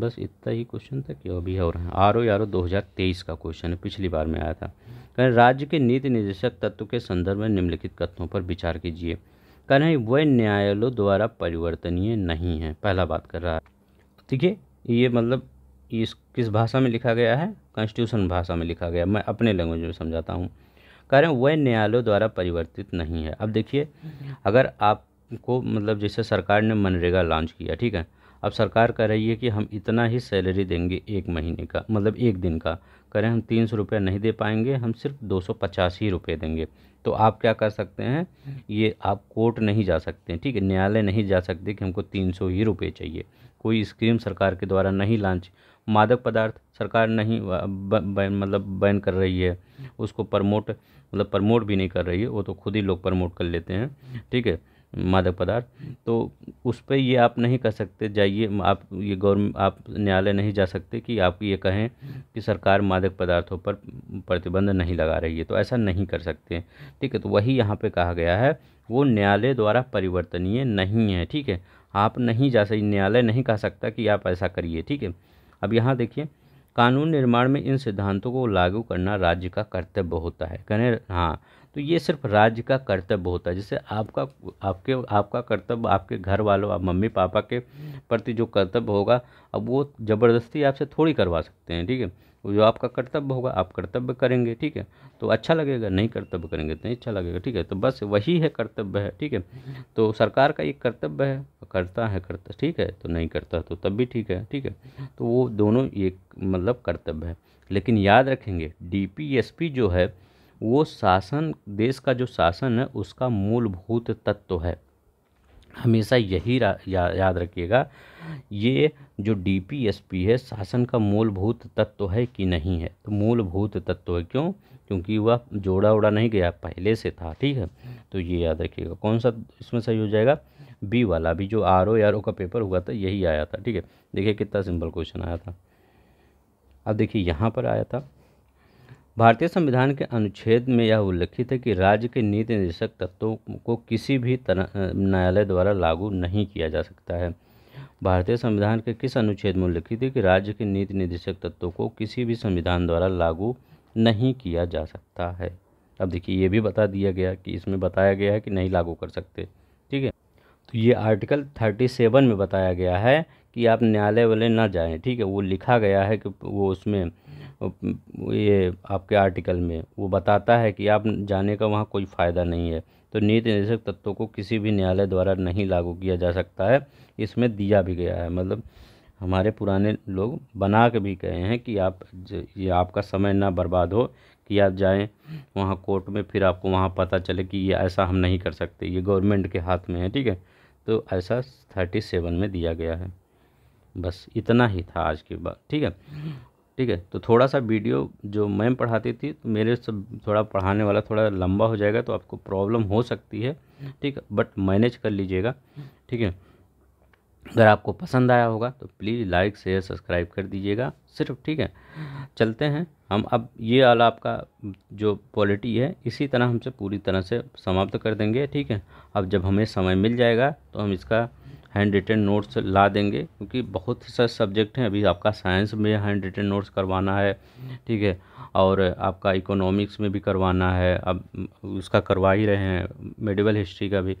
बस इतना ही क्वेश्चन था कि अभी और हैं आर ओ आर ओ दो हज़ार तेईस का क्वेश्चन है पिछली बार में आया था कह राज्य के नीति निदेशक तत्व के संदर्भ में निम्नलिखित कथनों पर विचार कीजिए कह रहे वह न्यायालयों द्वारा परिवर्तनीय नहीं है पहला बात कर रहा है ठीक है ये मतलब इस किस भाषा में लिखा गया है कॉन्स्टिट्यूशन भाषा में लिखा गया मैं अपने लैंग्वेज में समझाता हूँ कह रहे हैं वह न्यायालयों द्वारा परिवर्तित नहीं है अब देखिए अगर आपको मतलब जैसे सरकार ने मनरेगा लॉन्च किया ठीक है अब सरकार कह रही है कि हम इतना ही सैलरी देंगे एक महीने का मतलब एक दिन का कह रहे हम तीन सौ नहीं दे पाएंगे हम सिर्फ दो सौ पचास ही रुपये देंगे तो आप क्या कर सकते हैं ये आप कोर्ट नहीं जा सकते ठीक है न्यायालय नहीं जा सकते कि हमको तीन सौ ही रुपये चाहिए कोई स्कीम सरकार के द्वारा नहीं लॉन्च मादक पदार्थ सरकार नहीं बैन मतलब बैन कर रही है उसको प्रमोट मतलब प्रमोट भी नहीं कर रही है वो तो खुद ही लोग प्रमोट कर लेते हैं ठीक है मादक पदार्थ तो उस पर ये आप नहीं कह सकते जाइए आप ये गवर्नमेंट आप न्यायालय नहीं जा सकते कि आप ये कहें कि सरकार मादक पदार्थों पर प्रतिबंध नहीं लगा रही है तो ऐसा नहीं कर सकते ठीक है तो वही यहाँ पे कहा गया है वो न्यायालय द्वारा परिवर्तनीय नहीं है ठीक है आप नहीं जा सकते न्यायालय नहीं कह सकता कि आप ऐसा करिए ठीक है अब यहाँ देखिए कानून निर्माण में इन सिद्धांतों को लागू करना राज्य का कर्तव्य होता है कहने हाँ तो ये सिर्फ राज्य का कर्तव्य होता है जैसे आपका आपके आपका कर्तव्य आपके घर वालों आप मम्मी पापा के प्रति जो कर्तव्य होगा अब वो ज़बरदस्ती आपसे थोड़ी करवा सकते हैं ठीक है जो आपका कर्तव्य होगा आप कर्तव्य करेंगे ठीक है तो अच्छा लगेगा नहीं कर्तव्य करेंगे तो नहीं अच्छा लगेगा ठीक है तो बस वही है कर्तव्य है ठीक है तो सरकार का एक कर्तव्य है करता है करता ठीक है तो नहीं करता तो तब भी ठीक है ठीक है तो वो दोनों एक मतलब कर्तव्य है लेकिन याद रखेंगे डी जो है वो शासन देश का जो शासन है उसका मूलभूत तत्व है हमेशा यही या, याद रखिएगा ये जो डी है शासन का मूलभूत तत्व है कि नहीं है तो मूलभूत तत्व है क्यों क्योंकि वह जोड़ा उड़ा नहीं गया पहले से था ठीक है तो ये याद रखिएगा कौन सा इसमें सही हो जाएगा बी वाला अभी जो आर ओ आर ओ का पेपर हुआ था यही आया था ठीक है देखिए कितना सिंपल क्वेश्चन आया था अब देखिए यहाँ पर आया था भारतीय संविधान के अनुच्छेद में यह उल्लिखित है कि राज्य के नीति निर्देशक तत्वों को किसी भी तरह न्यायालय द्वारा लागू नहीं किया जा सकता है भारतीय संविधान के किस अनुच्छेद में उल्लिखित है कि राज्य के नीति निर्देशक तत्वों को किसी भी संविधान द्वारा लागू नहीं किया जा सकता है अब देखिए ये भी बता दिया गया कि इसमें बताया गया है कि नहीं लागू कर सकते ठीक है तो ये आर्टिकल थर्टी सेवन में बताया गया है कि आप न्यायालय वाले ना जाएं ठीक है वो लिखा गया है कि वो उसमें ये आपके आर्टिकल में वो बताता है कि आप जाने का वहाँ कोई फ़ायदा नहीं है तो नीति निर्देशक तत्वों को किसी भी न्यायालय द्वारा नहीं लागू किया जा सकता है इसमें दिया भी गया है मतलब हमारे पुराने लोग बना के भी गए हैं कि आप ये आपका समय ना बर्बाद हो कि आप जाएं वहाँ कोर्ट में फिर आपको वहाँ पता चले कि ये ऐसा हम नहीं कर सकते ये गवर्नमेंट के हाथ में है ठीक है तो ऐसा थर्टी सेवन में दिया गया है बस इतना ही था आज की बात ठीक है ठीक है तो थोड़ा सा वीडियो जो मैम पढ़ाती थी तो मेरे से थोड़ा पढ़ाने वाला थोड़ा लंबा हो जाएगा तो आपको प्रॉब्लम हो सकती है ठीक है बट मैनेज कर लीजिएगा ठीक है अगर आपको पसंद आया होगा तो प्लीज़ लाइक शेयर सब्सक्राइब कर दीजिएगा सिर्फ ठीक है चलते हैं हम अब ये वाला आपका जो पॉलिटी है इसी तरह हमसे पूरी तरह से समाप्त कर देंगे ठीक है अब जब हमें समय मिल जाएगा तो हम इसका हैंड रिटन नोट्स ला देंगे क्योंकि बहुत सारे सब्जेक्ट हैं अभी आपका साइंस में हैंड रिटन नोट्स करवाना है ठीक है और आपका इकोनॉमिक्स में भी करवाना है अब उसका करवा ही रहे हैं मेडिवल हिस्ट्री का भी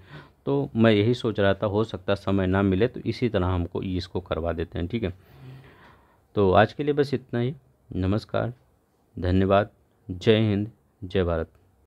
तो मैं यही सोच रहा था हो सकता समय ना मिले तो इसी तरह हमको इसको करवा देते हैं ठीक है तो आज के लिए बस इतना ही नमस्कार धन्यवाद जय हिंद जय भारत